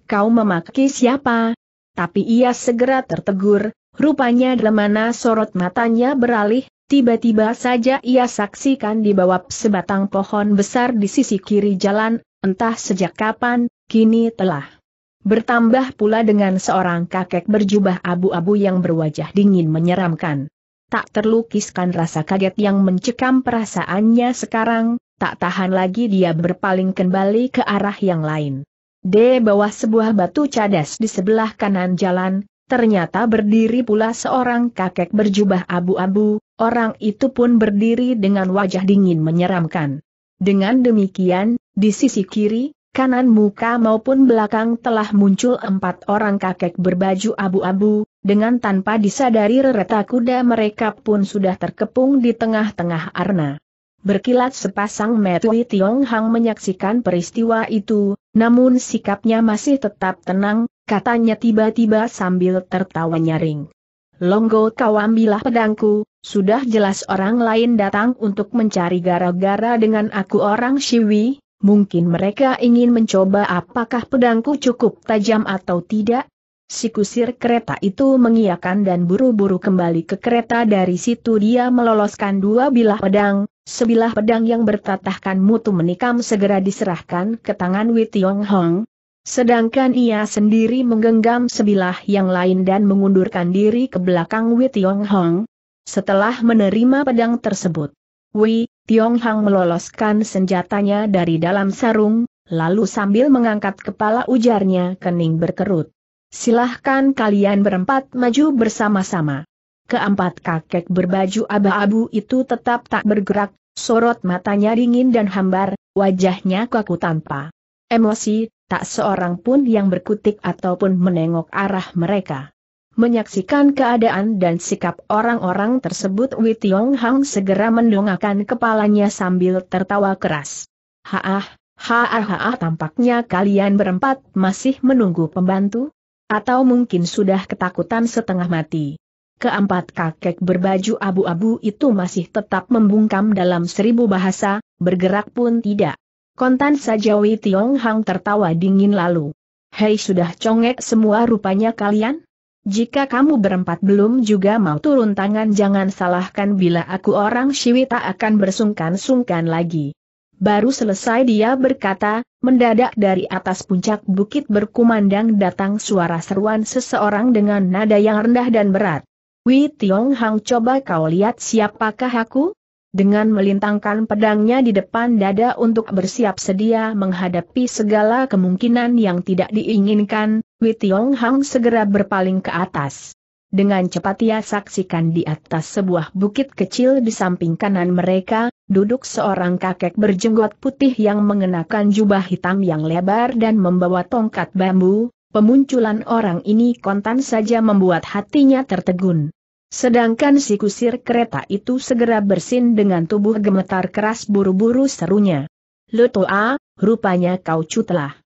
Kau memaki siapa? Tapi ia segera tertegur, rupanya mana sorot matanya beralih, tiba-tiba saja ia saksikan di bawah sebatang pohon besar di sisi kiri jalan, entah sejak kapan, kini telah Bertambah pula dengan seorang kakek berjubah abu-abu yang berwajah dingin menyeramkan. Tak terlukiskan rasa kaget yang mencekam perasaannya sekarang, tak tahan lagi dia berpaling kembali ke arah yang lain. Di bawah sebuah batu cadas di sebelah kanan jalan, ternyata berdiri pula seorang kakek berjubah abu-abu, orang itu pun berdiri dengan wajah dingin menyeramkan. Dengan demikian, di sisi kiri, kanan muka maupun belakang telah muncul empat orang kakek berbaju abu-abu, dengan tanpa disadari reta kuda mereka pun sudah terkepung di tengah-tengah arna. Berkilat sepasang Metui Tiong Hang menyaksikan peristiwa itu, namun sikapnya masih tetap tenang, katanya tiba-tiba sambil tertawa nyaring. Longgo kau ambillah pedangku, sudah jelas orang lain datang untuk mencari gara-gara dengan aku orang Shiwi, Mungkin mereka ingin mencoba apakah pedangku cukup tajam atau tidak? Si kusir kereta itu mengiakan dan buru-buru kembali ke kereta dari situ dia meloloskan dua bilah pedang, sebilah pedang yang bertatahkan mutu menikam segera diserahkan ke tangan Wei Tiong Hong. Sedangkan ia sendiri menggenggam sebilah yang lain dan mengundurkan diri ke belakang Wei Tiong Hong. Setelah menerima pedang tersebut, Wei Tiong Hang meloloskan senjatanya dari dalam sarung, lalu sambil mengangkat kepala ujarnya kening berkerut. Silahkan kalian berempat maju bersama-sama. Keempat kakek berbaju abu-abu itu tetap tak bergerak, sorot matanya dingin dan hambar, wajahnya kaku tanpa emosi, tak seorang pun yang berkutik ataupun menengok arah mereka. Menyaksikan keadaan dan sikap orang-orang tersebut Wei Tiong Hang segera mendongakkan kepalanya sambil tertawa keras. Haah, haah haah tampaknya kalian berempat masih menunggu pembantu? Atau mungkin sudah ketakutan setengah mati? Keempat kakek berbaju abu-abu itu masih tetap membungkam dalam seribu bahasa, bergerak pun tidak. Kontan saja Wei Tiong Hang tertawa dingin lalu. Hei sudah congek semua rupanya kalian? Jika kamu berempat belum juga mau turun tangan jangan salahkan bila aku orang Siwi tak akan bersungkan-sungkan lagi. Baru selesai dia berkata, mendadak dari atas puncak bukit berkumandang datang suara seruan seseorang dengan nada yang rendah dan berat. Wei Tiong Hang coba kau lihat siapakah aku? Dengan melintangkan pedangnya di depan dada untuk bersiap sedia menghadapi segala kemungkinan yang tidak diinginkan, Wei Tiong Hang segera berpaling ke atas. Dengan cepat ia saksikan di atas sebuah bukit kecil di samping kanan mereka, duduk seorang kakek berjenggot putih yang mengenakan jubah hitam yang lebar dan membawa tongkat bambu, pemunculan orang ini kontan saja membuat hatinya tertegun. Sedangkan si kusir kereta itu segera bersin dengan tubuh gemetar keras buru-buru serunya. Lutoa, rupanya kau cutlah.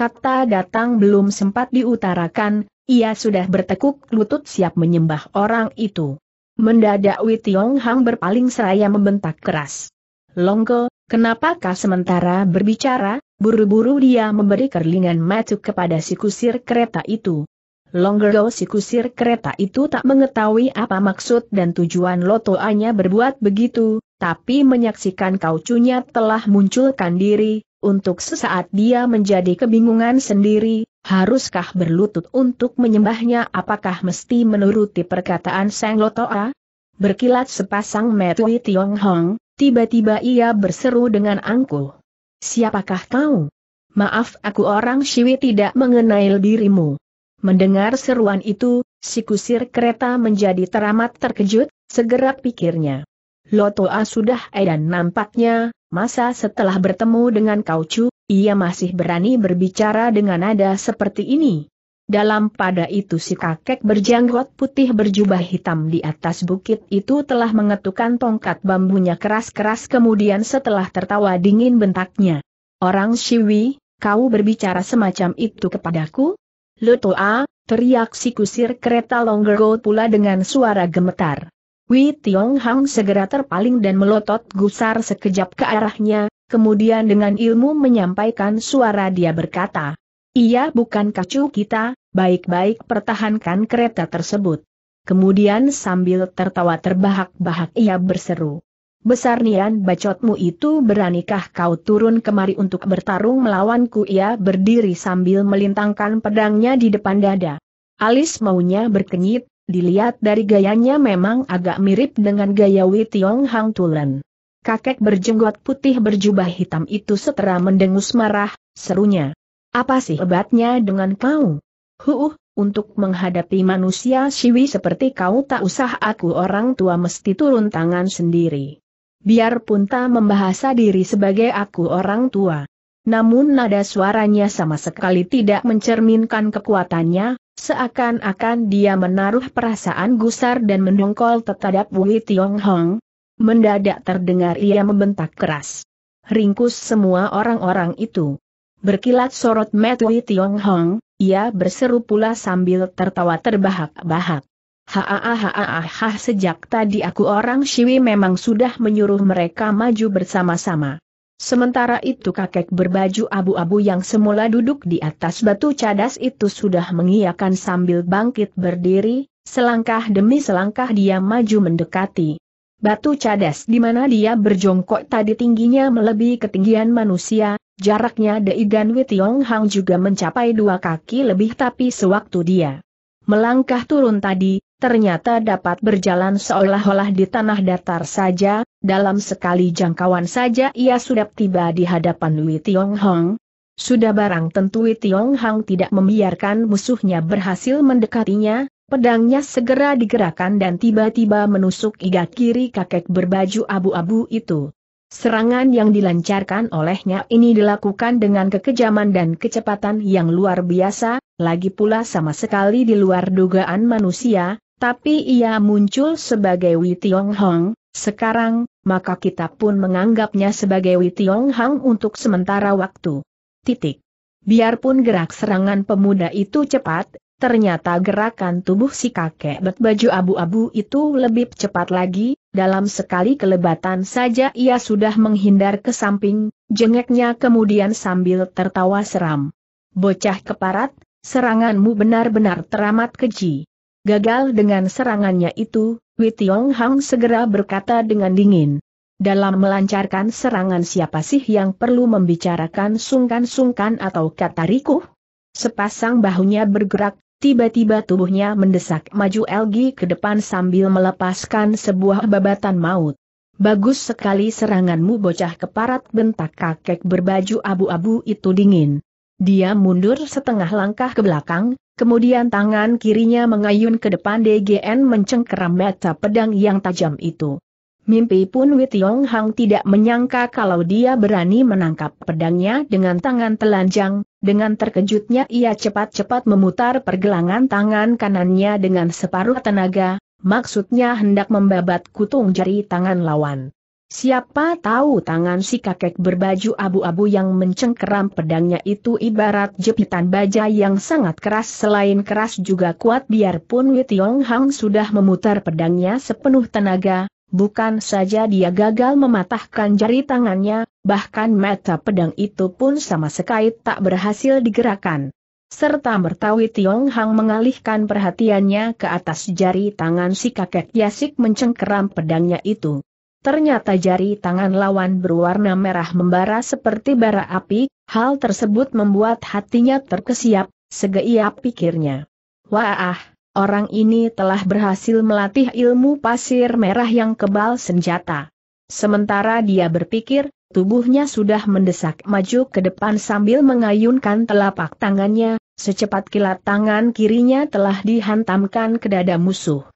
Kata datang belum sempat diutarakan, ia sudah bertekuk lutut siap menyembah orang itu. Mendadak Witiong Hang berpaling seraya membentak keras. Longko, kenapakah sementara berbicara, buru-buru dia memberi kerlingan matu kepada si kusir kereta itu. Longgo si kusir kereta itu tak mengetahui apa maksud dan tujuan lotoanya berbuat begitu, tapi menyaksikan kaucunya telah munculkan diri, untuk sesaat dia menjadi kebingungan sendiri, haruskah berlutut untuk menyembahnya apakah mesti menuruti perkataan Sang Lotoa? Berkilat sepasang Metui Tiong Hong, tiba-tiba ia berseru dengan angkuh. Siapakah kau? Maaf aku orang Siwi tidak mengenai dirimu. Mendengar seruan itu, si kusir kereta menjadi teramat terkejut, segera pikirnya. Lotoa sudah edan eh, nampaknya, masa setelah bertemu dengan Chu, ia masih berani berbicara dengan nada seperti ini. Dalam pada itu si kakek berjanggot putih berjubah hitam di atas bukit itu telah mengetukkan tongkat bambunya keras-keras kemudian setelah tertawa dingin bentaknya. Orang Siwi, kau berbicara semacam itu kepadaku? Lotoa, teriak si kusir kereta Longgo pula dengan suara gemetar. Wei Tiong Hang segera terpaling dan melotot gusar sekejap ke arahnya, kemudian dengan ilmu menyampaikan suara dia berkata, "Ia bukan kacu kita, baik-baik pertahankan kereta tersebut. Kemudian sambil tertawa terbahak-bahak ia berseru. Besar nian bacotmu itu beranikah kau turun kemari untuk bertarung melawanku ia berdiri sambil melintangkan pedangnya di depan dada. Alis maunya berkenyit, dilihat dari gayanya memang agak mirip dengan gaya Wei Tiong Hang Tulen. Kakek berjenggot putih berjubah hitam itu setera mendengus marah, serunya. Apa sih hebatnya dengan kau? Huh, untuk menghadapi manusia siwi seperti kau tak usah aku orang tua mesti turun tangan sendiri. Biarpun tak membahasa diri sebagai aku orang tua. Namun nada suaranya sama sekali tidak mencerminkan kekuatannya, Seakan-akan dia menaruh perasaan gusar dan mendongkol terhadap Wei Tiong Hong. Mendadak terdengar ia membentak keras. Ringkus semua orang-orang itu. Berkilat sorot Mat Wei Tiong Hong, ia berseru pula sambil tertawa terbahak-bahak. ha ha sejak tadi aku orang Shiwi memang sudah menyuruh mereka maju bersama-sama. Sementara itu kakek berbaju abu-abu yang semula duduk di atas batu cadas itu sudah mengiyakan sambil bangkit berdiri, selangkah demi selangkah dia maju mendekati. Batu cadas di mana dia berjongkok tadi tingginya melebihi ketinggian manusia, jaraknya Dei dan Witiong Hang juga mencapai dua kaki lebih tapi sewaktu dia melangkah turun tadi, ternyata dapat berjalan seolah-olah di tanah datar saja, dalam sekali jangkauan saja ia sudah tiba di hadapan Wei Tiong Hong. Sudah barang tentu Wei Tiong Hong tidak membiarkan musuhnya berhasil mendekatinya, pedangnya segera digerakkan dan tiba-tiba menusuk iga kiri kakek berbaju abu-abu itu. Serangan yang dilancarkan olehnya ini dilakukan dengan kekejaman dan kecepatan yang luar biasa, lagi pula sama sekali di luar dugaan manusia, tapi ia muncul sebagai Wei Tiong Hong, sekarang, maka kita pun menganggapnya sebagai Wei Tiong Hong untuk sementara waktu. Titik. Biarpun gerak serangan pemuda itu cepat, ternyata gerakan tubuh si kakek berbaju abu-abu itu lebih cepat lagi, dalam sekali kelebatan saja ia sudah menghindar ke samping, jengeknya kemudian sambil tertawa seram. Bocah keparat, seranganmu benar-benar teramat keji. Gagal dengan serangannya itu, Witiong Hang segera berkata dengan dingin. Dalam melancarkan serangan siapa sih yang perlu membicarakan sungkan-sungkan atau kata rikuh? Sepasang bahunya bergerak, tiba-tiba tubuhnya mendesak maju Elgi ke depan sambil melepaskan sebuah babatan maut. Bagus sekali seranganmu bocah keparat bentak kakek berbaju abu-abu itu dingin. Dia mundur setengah langkah ke belakang, Kemudian tangan kirinya mengayun ke depan DGN mencengkeram mata pedang yang tajam itu. Mimpi pun Yong Hang tidak menyangka kalau dia berani menangkap pedangnya dengan tangan telanjang, dengan terkejutnya ia cepat-cepat memutar pergelangan tangan kanannya dengan separuh tenaga, maksudnya hendak membabat kutung jari tangan lawan. Siapa tahu tangan si kakek berbaju abu-abu yang mencengkeram pedangnya itu ibarat jepitan baja yang sangat keras selain keras juga kuat biarpun Yong Hang sudah memutar pedangnya sepenuh tenaga, bukan saja dia gagal mematahkan jari tangannya, bahkan mata pedang itu pun sama sekali tak berhasil digerakkan. Serta mertawi Tiong Hang mengalihkan perhatiannya ke atas jari tangan si kakek Yasik mencengkeram pedangnya itu. Ternyata jari tangan lawan berwarna merah membara seperti bara api, hal tersebut membuat hatinya terkesiap, segeiap pikirnya. Wah, orang ini telah berhasil melatih ilmu pasir merah yang kebal senjata. Sementara dia berpikir, tubuhnya sudah mendesak maju ke depan sambil mengayunkan telapak tangannya, secepat kilat tangan kirinya telah dihantamkan ke dada musuh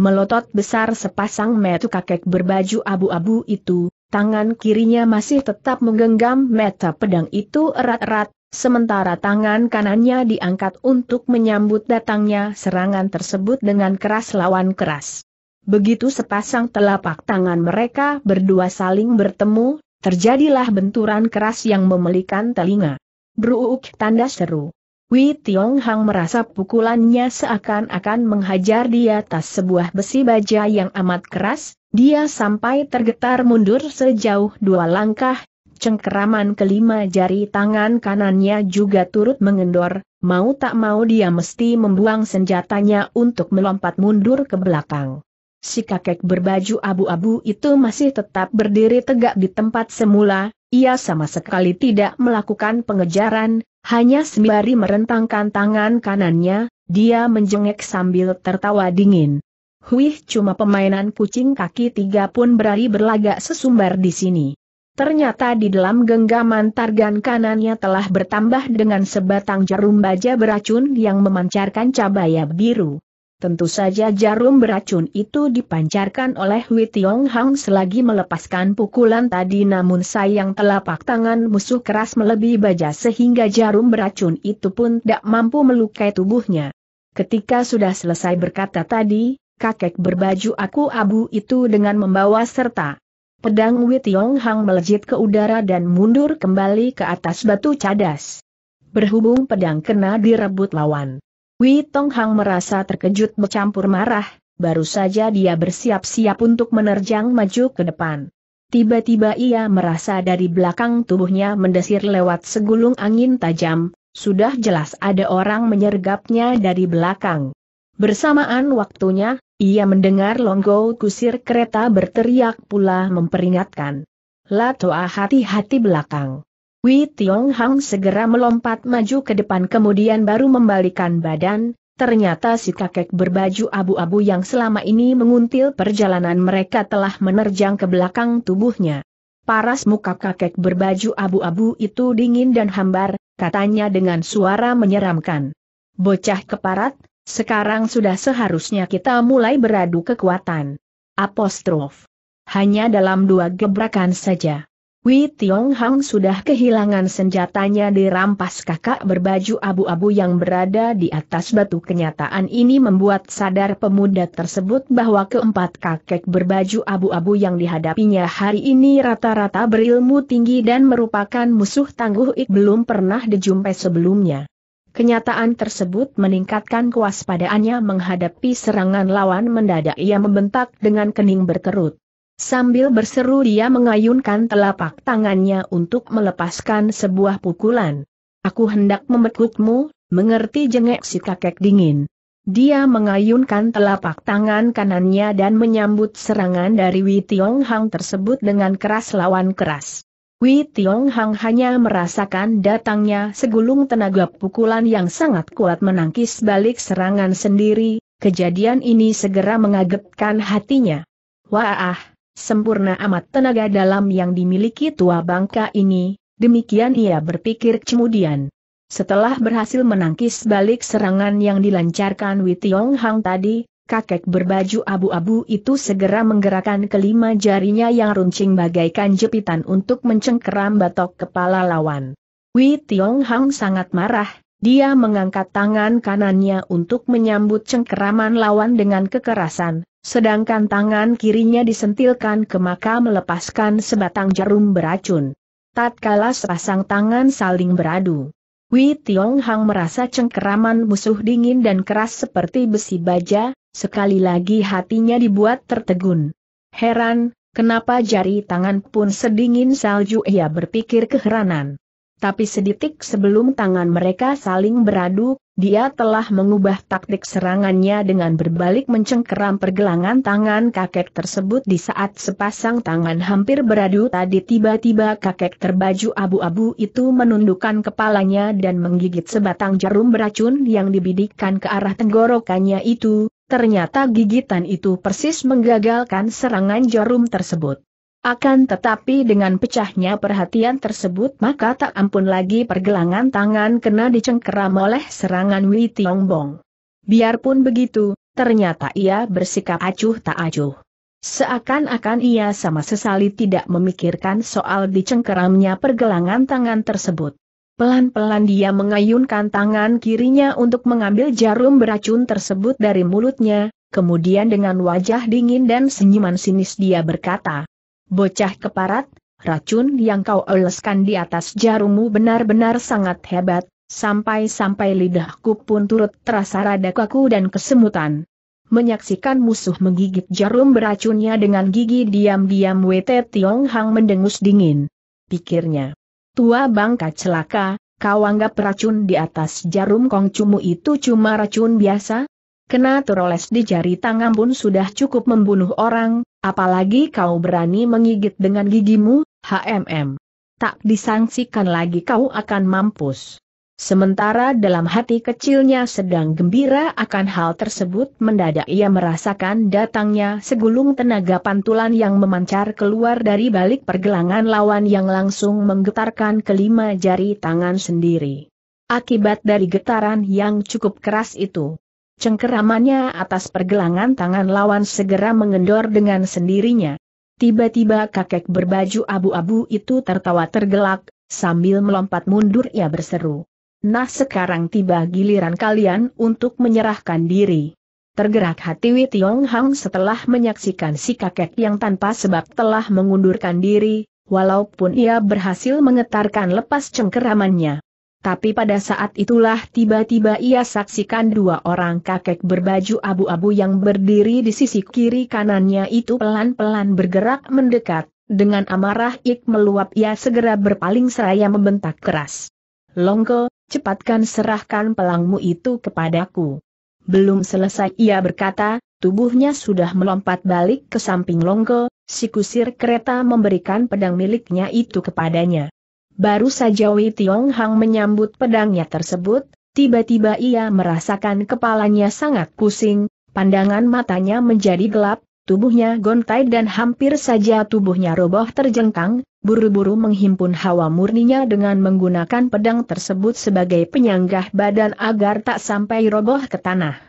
melotot besar sepasang metu kakek berbaju abu-abu itu, tangan kirinya masih tetap menggenggam meta pedang itu erat-erat, sementara tangan kanannya diangkat untuk menyambut datangnya serangan tersebut dengan keras lawan keras. Begitu sepasang telapak tangan mereka berdua saling bertemu, terjadilah benturan keras yang memelikan telinga. Bruuk tanda seru. Wei Tiong Hang merasa pukulannya seakan-akan menghajar di atas sebuah besi baja yang amat keras, dia sampai tergetar mundur sejauh dua langkah, cengkeraman kelima jari tangan kanannya juga turut mengendor, mau tak mau dia mesti membuang senjatanya untuk melompat mundur ke belakang. Si kakek berbaju abu-abu itu masih tetap berdiri tegak di tempat semula, ia sama sekali tidak melakukan pengejaran, hanya sembari merentangkan tangan kanannya, dia menjengek sambil tertawa dingin. Huih cuma pemainan kucing kaki tiga pun berani berlagak sesumbar di sini. Ternyata di dalam genggaman targan kanannya telah bertambah dengan sebatang jarum baja beracun yang memancarkan cabaya biru. Tentu saja jarum beracun itu dipancarkan oleh Wei Tiong Hang selagi melepaskan pukulan tadi namun sayang telapak tangan musuh keras melebihi baja sehingga jarum beracun itu pun tak mampu melukai tubuhnya. Ketika sudah selesai berkata tadi, kakek berbaju aku abu itu dengan membawa serta pedang Wei Tiong Hang melejit ke udara dan mundur kembali ke atas batu cadas. Berhubung pedang kena direbut lawan. Wei Tonghang merasa terkejut bercampur marah, baru saja dia bersiap-siap untuk menerjang maju ke depan. Tiba-tiba ia merasa dari belakang tubuhnya mendesir lewat segulung angin tajam, sudah jelas ada orang menyergapnya dari belakang. Bersamaan waktunya, ia mendengar Longgo kusir kereta berteriak pula memperingatkan. Latoa hati-hati belakang. Wei Tiong Hang segera melompat maju ke depan kemudian baru membalikan badan, ternyata si kakek berbaju abu-abu yang selama ini menguntil perjalanan mereka telah menerjang ke belakang tubuhnya. Paras muka kakek berbaju abu-abu itu dingin dan hambar, katanya dengan suara menyeramkan. Bocah keparat, sekarang sudah seharusnya kita mulai beradu kekuatan. Apostrof. Hanya dalam dua gebrakan saja. Wei Tiong Hang sudah kehilangan senjatanya dirampas kakak berbaju abu-abu yang berada di atas batu kenyataan ini membuat sadar pemuda tersebut bahwa keempat kakek berbaju abu-abu yang dihadapinya hari ini rata-rata berilmu tinggi dan merupakan musuh tangguh ik belum pernah dijumpai sebelumnya. Kenyataan tersebut meningkatkan kewaspadaannya menghadapi serangan lawan mendadak ia membentak dengan kening berkerut. Sambil berseru dia mengayunkan telapak tangannya untuk melepaskan sebuah pukulan. Aku hendak membekukmu, mengerti jengek si kakek dingin. Dia mengayunkan telapak tangan kanannya dan menyambut serangan dari Wei Tiong Hang tersebut dengan keras lawan keras. Wei Tiong Hang hanya merasakan datangnya segulung tenaga pukulan yang sangat kuat menangkis balik serangan sendiri, kejadian ini segera mengagetkan hatinya. Wah, sempurna amat tenaga dalam yang dimiliki tua bangka ini, demikian ia berpikir kemudian. Setelah berhasil menangkis balik serangan yang dilancarkan Witiong Hang tadi, kakek berbaju abu-abu itu segera menggerakkan kelima jarinya yang runcing bagaikan jepitan untuk mencengkeram batok kepala lawan. Witiong Hang sangat marah, dia mengangkat tangan kanannya untuk menyambut cengkeraman lawan dengan kekerasan, sedangkan tangan kirinya disentilkan ke maka melepaskan sebatang jarum beracun. Tatkala sepasang tangan saling beradu. Wei Tiong Hang merasa cengkeraman musuh dingin dan keras seperti besi baja, sekali lagi hatinya dibuat tertegun. Heran, kenapa jari tangan pun sedingin salju ia berpikir keheranan tapi sedetik sebelum tangan mereka saling beradu, dia telah mengubah taktik serangannya dengan berbalik mencengkeram pergelangan tangan kakek tersebut di saat sepasang tangan hampir beradu tadi tiba-tiba kakek terbaju abu-abu itu menundukkan kepalanya dan menggigit sebatang jarum beracun yang dibidikkan ke arah tenggorokannya itu, ternyata gigitan itu persis menggagalkan serangan jarum tersebut. Akan tetapi dengan pecahnya perhatian tersebut maka tak ampun lagi pergelangan tangan kena dicengkeram oleh serangan Wei Tiongbong. Biarpun begitu, ternyata ia bersikap acuh tak acuh. Seakan-akan ia sama sesali tidak memikirkan soal dicengkeramnya pergelangan tangan tersebut. Pelan-pelan dia mengayunkan tangan kirinya untuk mengambil jarum beracun tersebut dari mulutnya, kemudian dengan wajah dingin dan senyuman sinis dia berkata, Bocah keparat, racun yang kau oleskan di atas jarummu benar-benar sangat hebat, sampai-sampai lidahku pun turut terasa rada kaku dan kesemutan. Menyaksikan musuh menggigit jarum beracunnya dengan gigi diam-diam WT Tiong Hang mendengus dingin. Pikirnya. Tua bangka celaka, kau anggap racun di atas jarum kongcumu itu cuma racun biasa? Kena teroles di jari tangan pun sudah cukup membunuh orang, Apalagi kau berani menggigit dengan gigimu, HMM. Tak disangsikan lagi kau akan mampus. Sementara dalam hati kecilnya sedang gembira akan hal tersebut mendadak ia merasakan datangnya segulung tenaga pantulan yang memancar keluar dari balik pergelangan lawan yang langsung menggetarkan kelima jari tangan sendiri. Akibat dari getaran yang cukup keras itu, Cengkeramannya atas pergelangan tangan lawan segera mengendor dengan sendirinya. Tiba-tiba kakek berbaju abu-abu itu tertawa tergelak, sambil melompat mundur ia berseru. Nah sekarang tiba giliran kalian untuk menyerahkan diri. Tergerak hati Wei Tiong Hang setelah menyaksikan si kakek yang tanpa sebab telah mengundurkan diri, walaupun ia berhasil mengetarkan lepas cengkeramannya. Tapi pada saat itulah tiba-tiba ia saksikan dua orang kakek berbaju abu-abu yang berdiri di sisi kiri kanannya itu pelan-pelan bergerak mendekat. Dengan amarah Ik meluap ia segera berpaling seraya membentak keras. Longko, cepatkan serahkan pelangmu itu kepadaku. Belum selesai ia berkata, tubuhnya sudah melompat balik ke samping Longko, si kusir kereta memberikan pedang miliknya itu kepadanya. Baru saja Wei Tiong Hang menyambut pedangnya tersebut, tiba-tiba ia merasakan kepalanya sangat pusing, pandangan matanya menjadi gelap, tubuhnya gontai dan hampir saja tubuhnya roboh terjengkang, buru-buru menghimpun hawa murninya dengan menggunakan pedang tersebut sebagai penyanggah badan agar tak sampai roboh ke tanah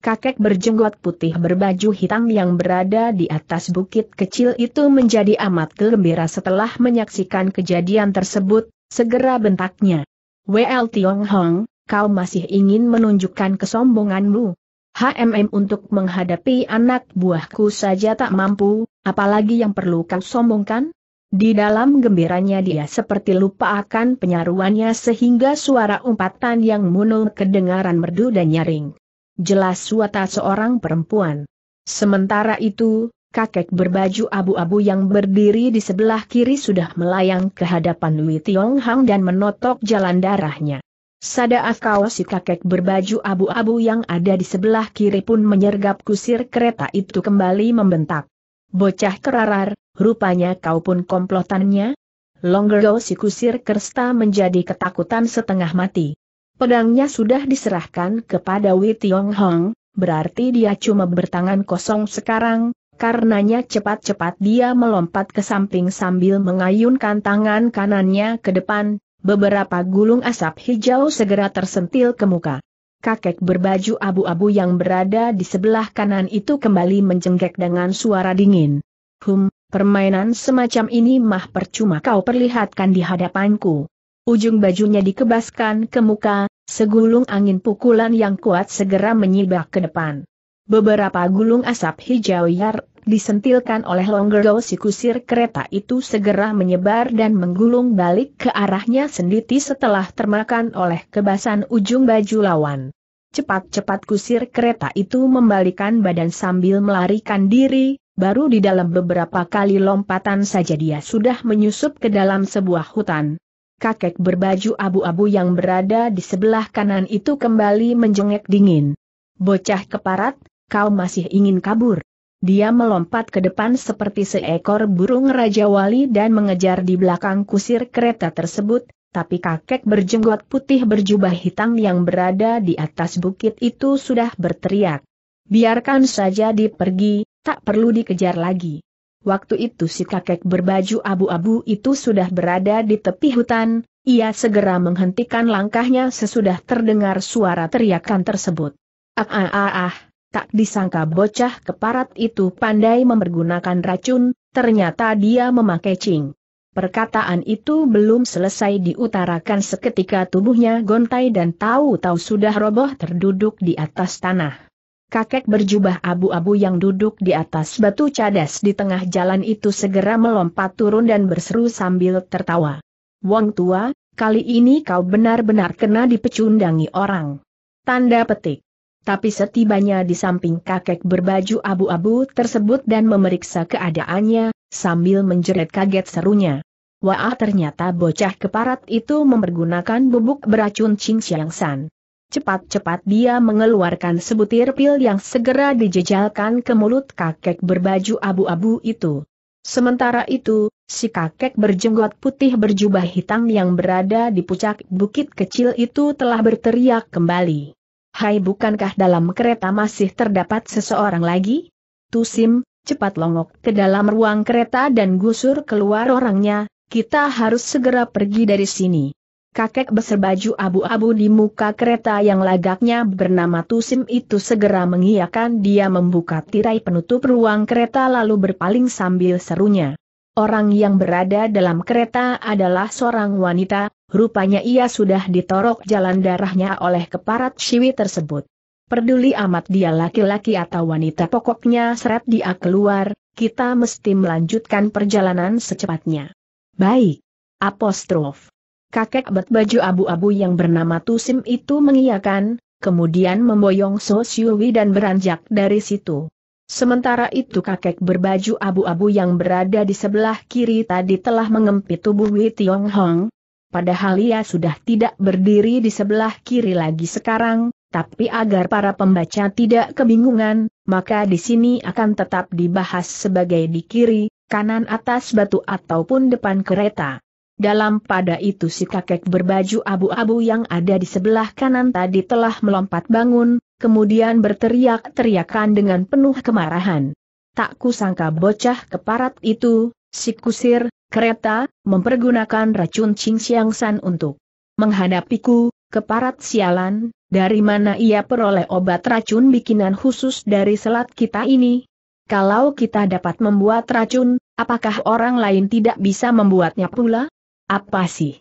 kakek berjenggot putih berbaju hitam yang berada di atas bukit kecil itu menjadi amat gembira setelah menyaksikan kejadian tersebut, segera bentaknya. WL Tiong Hong, kau masih ingin menunjukkan kesombonganmu. HMM untuk menghadapi anak buahku saja tak mampu, apalagi yang perlu kau sombongkan? Di dalam gembiranya dia seperti lupa akan penyaruannya sehingga suara umpatan yang munul kedengaran merdu dan nyaring. Jelas suata seorang perempuan. Sementara itu, kakek berbaju abu-abu yang berdiri di sebelah kiri sudah melayang ke hadapan Wei Tiong Hang dan menotok jalan darahnya. Sada kau si kakek berbaju abu-abu yang ada di sebelah kiri pun menyergap kusir kereta itu kembali membentak. Bocah kerarar, rupanya kau pun komplotannya? Longgero si kusir kersta menjadi ketakutan setengah mati. Pedangnya sudah diserahkan kepada Wei Tiong Hong, berarti dia cuma bertangan kosong sekarang, karenanya cepat-cepat dia melompat ke samping sambil mengayunkan tangan kanannya ke depan, beberapa gulung asap hijau segera tersentil ke muka. Kakek berbaju abu-abu yang berada di sebelah kanan itu kembali menjenggek dengan suara dingin. Hum, permainan semacam ini mah percuma kau perlihatkan di hadapanku. Ujung bajunya dikebaskan ke muka, Segulung angin pukulan yang kuat segera menyibak ke depan. Beberapa gulung asap hijau yar disentilkan oleh Longgerdo si kusir kereta itu segera menyebar dan menggulung balik ke arahnya sendiri setelah termakan oleh kebasan ujung baju lawan. Cepat-cepat kusir kereta itu membalikan badan sambil melarikan diri, baru di dalam beberapa kali lompatan saja dia sudah menyusup ke dalam sebuah hutan, kakek berbaju abu-abu yang berada di sebelah kanan itu kembali menjengek dingin. Bocah keparat, kau masih ingin kabur. Dia melompat ke depan seperti seekor burung Raja Wali dan mengejar di belakang kusir kereta tersebut, tapi kakek berjenggot putih berjubah hitam yang berada di atas bukit itu sudah berteriak. Biarkan saja dipergi, tak perlu dikejar lagi. Waktu itu si kakek berbaju abu-abu itu sudah berada di tepi hutan, ia segera menghentikan langkahnya sesudah terdengar suara teriakan tersebut. Ah ah ah ah, tak disangka bocah keparat itu pandai mempergunakan racun, ternyata dia memakai cing. Perkataan itu belum selesai diutarakan seketika tubuhnya gontai dan tahu-tahu sudah roboh terduduk di atas tanah kakek berjubah abu-abu yang duduk di atas batu cadas di tengah jalan itu segera melompat turun dan berseru sambil tertawa. Wong tua, kali ini kau benar-benar kena dipecundangi orang. Tanda petik. Tapi setibanya di samping kakek berbaju abu-abu tersebut dan memeriksa keadaannya, sambil menjerit kaget serunya. Wah ternyata bocah keparat itu mempergunakan bubuk beracun Qing Xiang San. Cepat-cepat dia mengeluarkan sebutir pil yang segera dijejalkan ke mulut kakek berbaju abu-abu itu. Sementara itu, si kakek berjenggot putih berjubah hitam yang berada di puncak bukit kecil itu telah berteriak kembali. Hai bukankah dalam kereta masih terdapat seseorang lagi? Tusim, cepat longok ke dalam ruang kereta dan gusur keluar orangnya, kita harus segera pergi dari sini kakek beserbaju abu-abu di muka kereta yang lagaknya bernama Tusim itu segera mengiyakan dia membuka tirai penutup ruang kereta lalu berpaling sambil serunya. Orang yang berada dalam kereta adalah seorang wanita, rupanya ia sudah ditorok jalan darahnya oleh keparat siwi tersebut. Perduli amat dia laki-laki atau wanita pokoknya seret dia keluar, kita mesti melanjutkan perjalanan secepatnya. Baik. Apostrof kakek berbaju abu-abu yang bernama Tusim itu mengiyakan, kemudian memboyong So Siuwi dan beranjak dari situ. Sementara itu kakek berbaju abu-abu yang berada di sebelah kiri tadi telah mengempit tubuh Wei Tiong Hong, padahal ia sudah tidak berdiri di sebelah kiri lagi sekarang, tapi agar para pembaca tidak kebingungan, maka di sini akan tetap dibahas sebagai di kiri, kanan atas batu ataupun depan kereta. Dalam pada itu si kakek berbaju abu-abu yang ada di sebelah kanan tadi telah melompat bangun, kemudian berteriak-teriakan dengan penuh kemarahan. Tak kusangka bocah keparat itu, si kusir, kereta, mempergunakan racun Ching Siang San untuk menghadapiku, keparat sialan, dari mana ia peroleh obat racun bikinan khusus dari selat kita ini? Kalau kita dapat membuat racun, apakah orang lain tidak bisa membuatnya pula? Apa sih?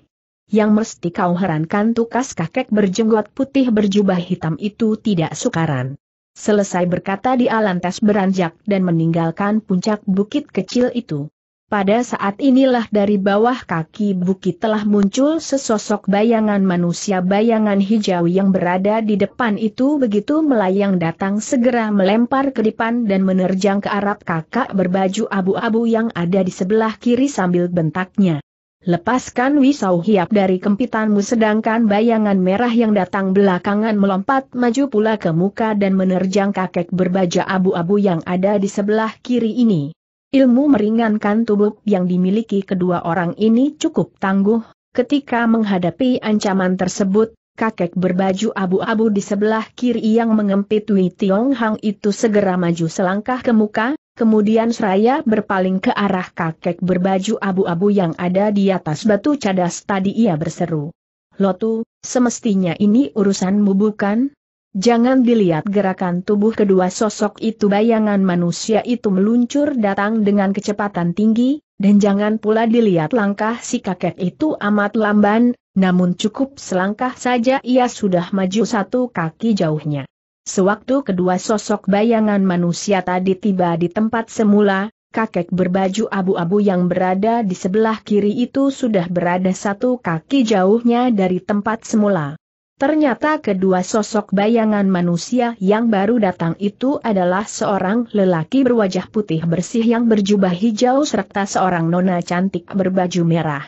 Yang mesti kau herankan tukas kakek berjenggot putih berjubah hitam itu tidak sukaran. Selesai berkata di lantas beranjak dan meninggalkan puncak bukit kecil itu. Pada saat inilah dari bawah kaki bukit telah muncul sesosok bayangan manusia bayangan hijau yang berada di depan itu begitu melayang datang segera melempar ke depan dan menerjang ke arah kakak berbaju abu-abu yang ada di sebelah kiri sambil bentaknya. Lepaskan Wisau Hiap dari kempitanmu sedangkan bayangan merah yang datang belakangan melompat maju pula ke muka dan menerjang kakek berbaju abu-abu yang ada di sebelah kiri ini. Ilmu meringankan tubuh yang dimiliki kedua orang ini cukup tangguh, ketika menghadapi ancaman tersebut, kakek berbaju abu-abu di sebelah kiri yang mengempit Wei Tiong Hang itu segera maju selangkah ke muka, Kemudian seraya berpaling ke arah kakek berbaju abu-abu yang ada di atas batu cadas tadi ia berseru. Lotu, semestinya ini urusanmu bukan? Jangan dilihat gerakan tubuh kedua sosok itu bayangan manusia itu meluncur datang dengan kecepatan tinggi, dan jangan pula dilihat langkah si kakek itu amat lamban, namun cukup selangkah saja ia sudah maju satu kaki jauhnya. Sewaktu kedua sosok bayangan manusia tadi tiba di tempat semula, kakek berbaju abu-abu yang berada di sebelah kiri itu sudah berada satu kaki jauhnya dari tempat semula. Ternyata kedua sosok bayangan manusia yang baru datang itu adalah seorang lelaki berwajah putih bersih yang berjubah hijau serta seorang nona cantik berbaju merah.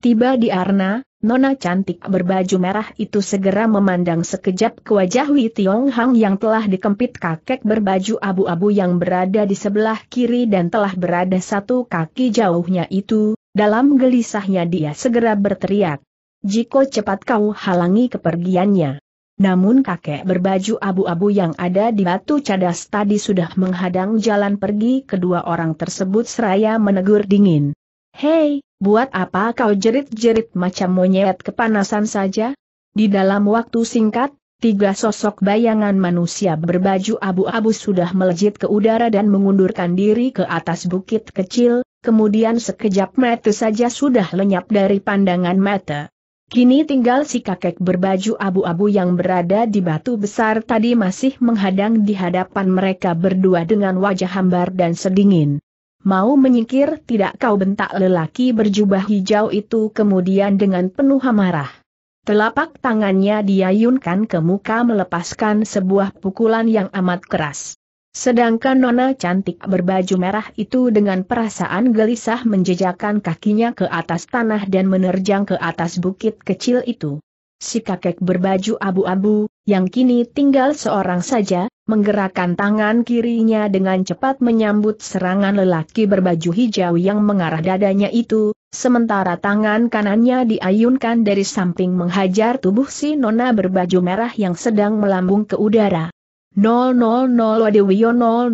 Tiba di Arna, Nona cantik berbaju merah itu segera memandang sekejap ke wajah Wei Tiong Hang yang telah dikempit kakek berbaju abu-abu yang berada di sebelah kiri dan telah berada satu kaki jauhnya itu, dalam gelisahnya dia segera berteriak. Jiko cepat kau halangi kepergiannya. Namun kakek berbaju abu-abu yang ada di batu cadas tadi sudah menghadang jalan pergi kedua orang tersebut seraya menegur dingin. Hei, Buat apa kau jerit-jerit macam monyet kepanasan saja? Di dalam waktu singkat, tiga sosok bayangan manusia berbaju abu-abu sudah melejit ke udara dan mengundurkan diri ke atas bukit kecil, kemudian sekejap mata saja sudah lenyap dari pandangan mata. Kini tinggal si kakek berbaju abu-abu yang berada di batu besar tadi masih menghadang di hadapan mereka berdua dengan wajah hambar dan sedingin. Mau menyingkir tidak kau bentak lelaki berjubah hijau itu kemudian dengan penuh amarah. Telapak tangannya diayunkan ke muka melepaskan sebuah pukulan yang amat keras. Sedangkan nona cantik berbaju merah itu dengan perasaan gelisah menjejakan kakinya ke atas tanah dan menerjang ke atas bukit kecil itu. Si kakek berbaju abu-abu, yang kini tinggal seorang saja, menggerakkan tangan kirinya dengan cepat menyambut serangan lelaki berbaju hijau yang mengarah dadanya itu, sementara tangan kanannya diayunkan dari samping menghajar tubuh si nona berbaju merah yang sedang melambung ke udara. 000 Wadewiyo 000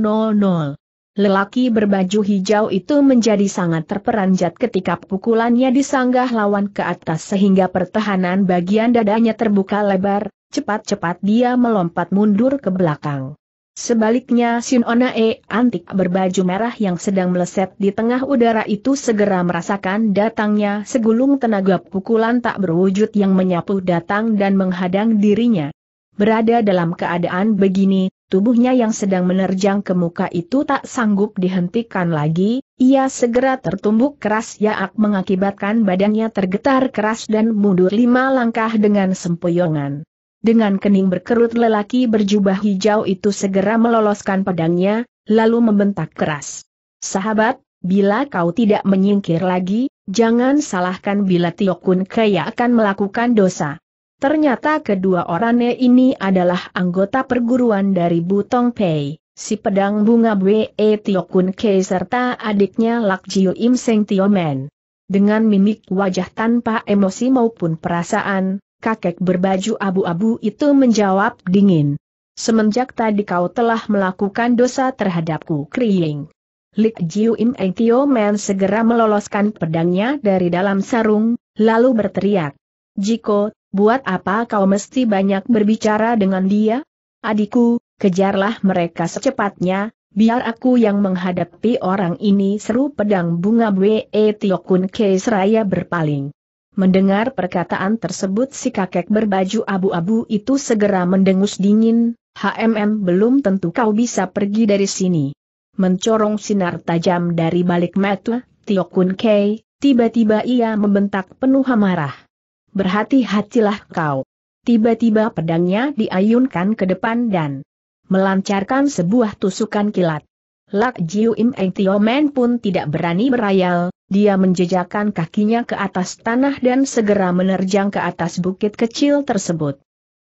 Lelaki berbaju hijau itu menjadi sangat terperanjat ketika pukulannya disanggah lawan ke atas sehingga pertahanan bagian dadanya terbuka lebar, cepat-cepat dia melompat mundur ke belakang. Sebaliknya Sin Onae antik berbaju merah yang sedang meleset di tengah udara itu segera merasakan datangnya segulung tenaga pukulan tak berwujud yang menyapu datang dan menghadang dirinya. Berada dalam keadaan begini, tubuhnya yang sedang menerjang ke muka itu tak sanggup dihentikan lagi, ia segera tertumbuk keras yaak mengakibatkan badannya tergetar keras dan mundur lima langkah dengan sempoyongan. Dengan kening berkerut lelaki berjubah hijau itu segera meloloskan pedangnya, lalu membentak keras. Sahabat, bila kau tidak menyingkir lagi, jangan salahkan bila Tiokun Kaya akan melakukan dosa. Ternyata kedua orangnya ini adalah anggota perguruan dari Butong Pei, si pedang bunga Bwe Tio Kun Kei serta adiknya Lak Jiu Im Seng Tio Dengan mimik wajah tanpa emosi maupun perasaan, kakek berbaju abu-abu itu menjawab dingin. Semenjak tadi kau telah melakukan dosa terhadapku Kriying. Lik Jiu Im Eng Tio Men segera meloloskan pedangnya dari dalam sarung, lalu berteriak. Jiko, buat apa kau mesti banyak berbicara dengan dia? Adikku, kejarlah mereka secepatnya, biar aku yang menghadapi orang ini seru pedang bunga Bwe Kun Kei Seraya berpaling. Mendengar perkataan tersebut si kakek berbaju abu-abu itu segera mendengus dingin, HMM belum tentu kau bisa pergi dari sini. Mencorong sinar tajam dari balik mata, Tio Kun Kei, tiba-tiba ia membentak penuh amarah. Berhati-hatilah kau. Tiba-tiba pedangnya diayunkan ke depan dan melancarkan sebuah tusukan kilat. Lak Jiu Im Eng Tio Men pun tidak berani berayal, dia menjejakkan kakinya ke atas tanah dan segera menerjang ke atas bukit kecil tersebut.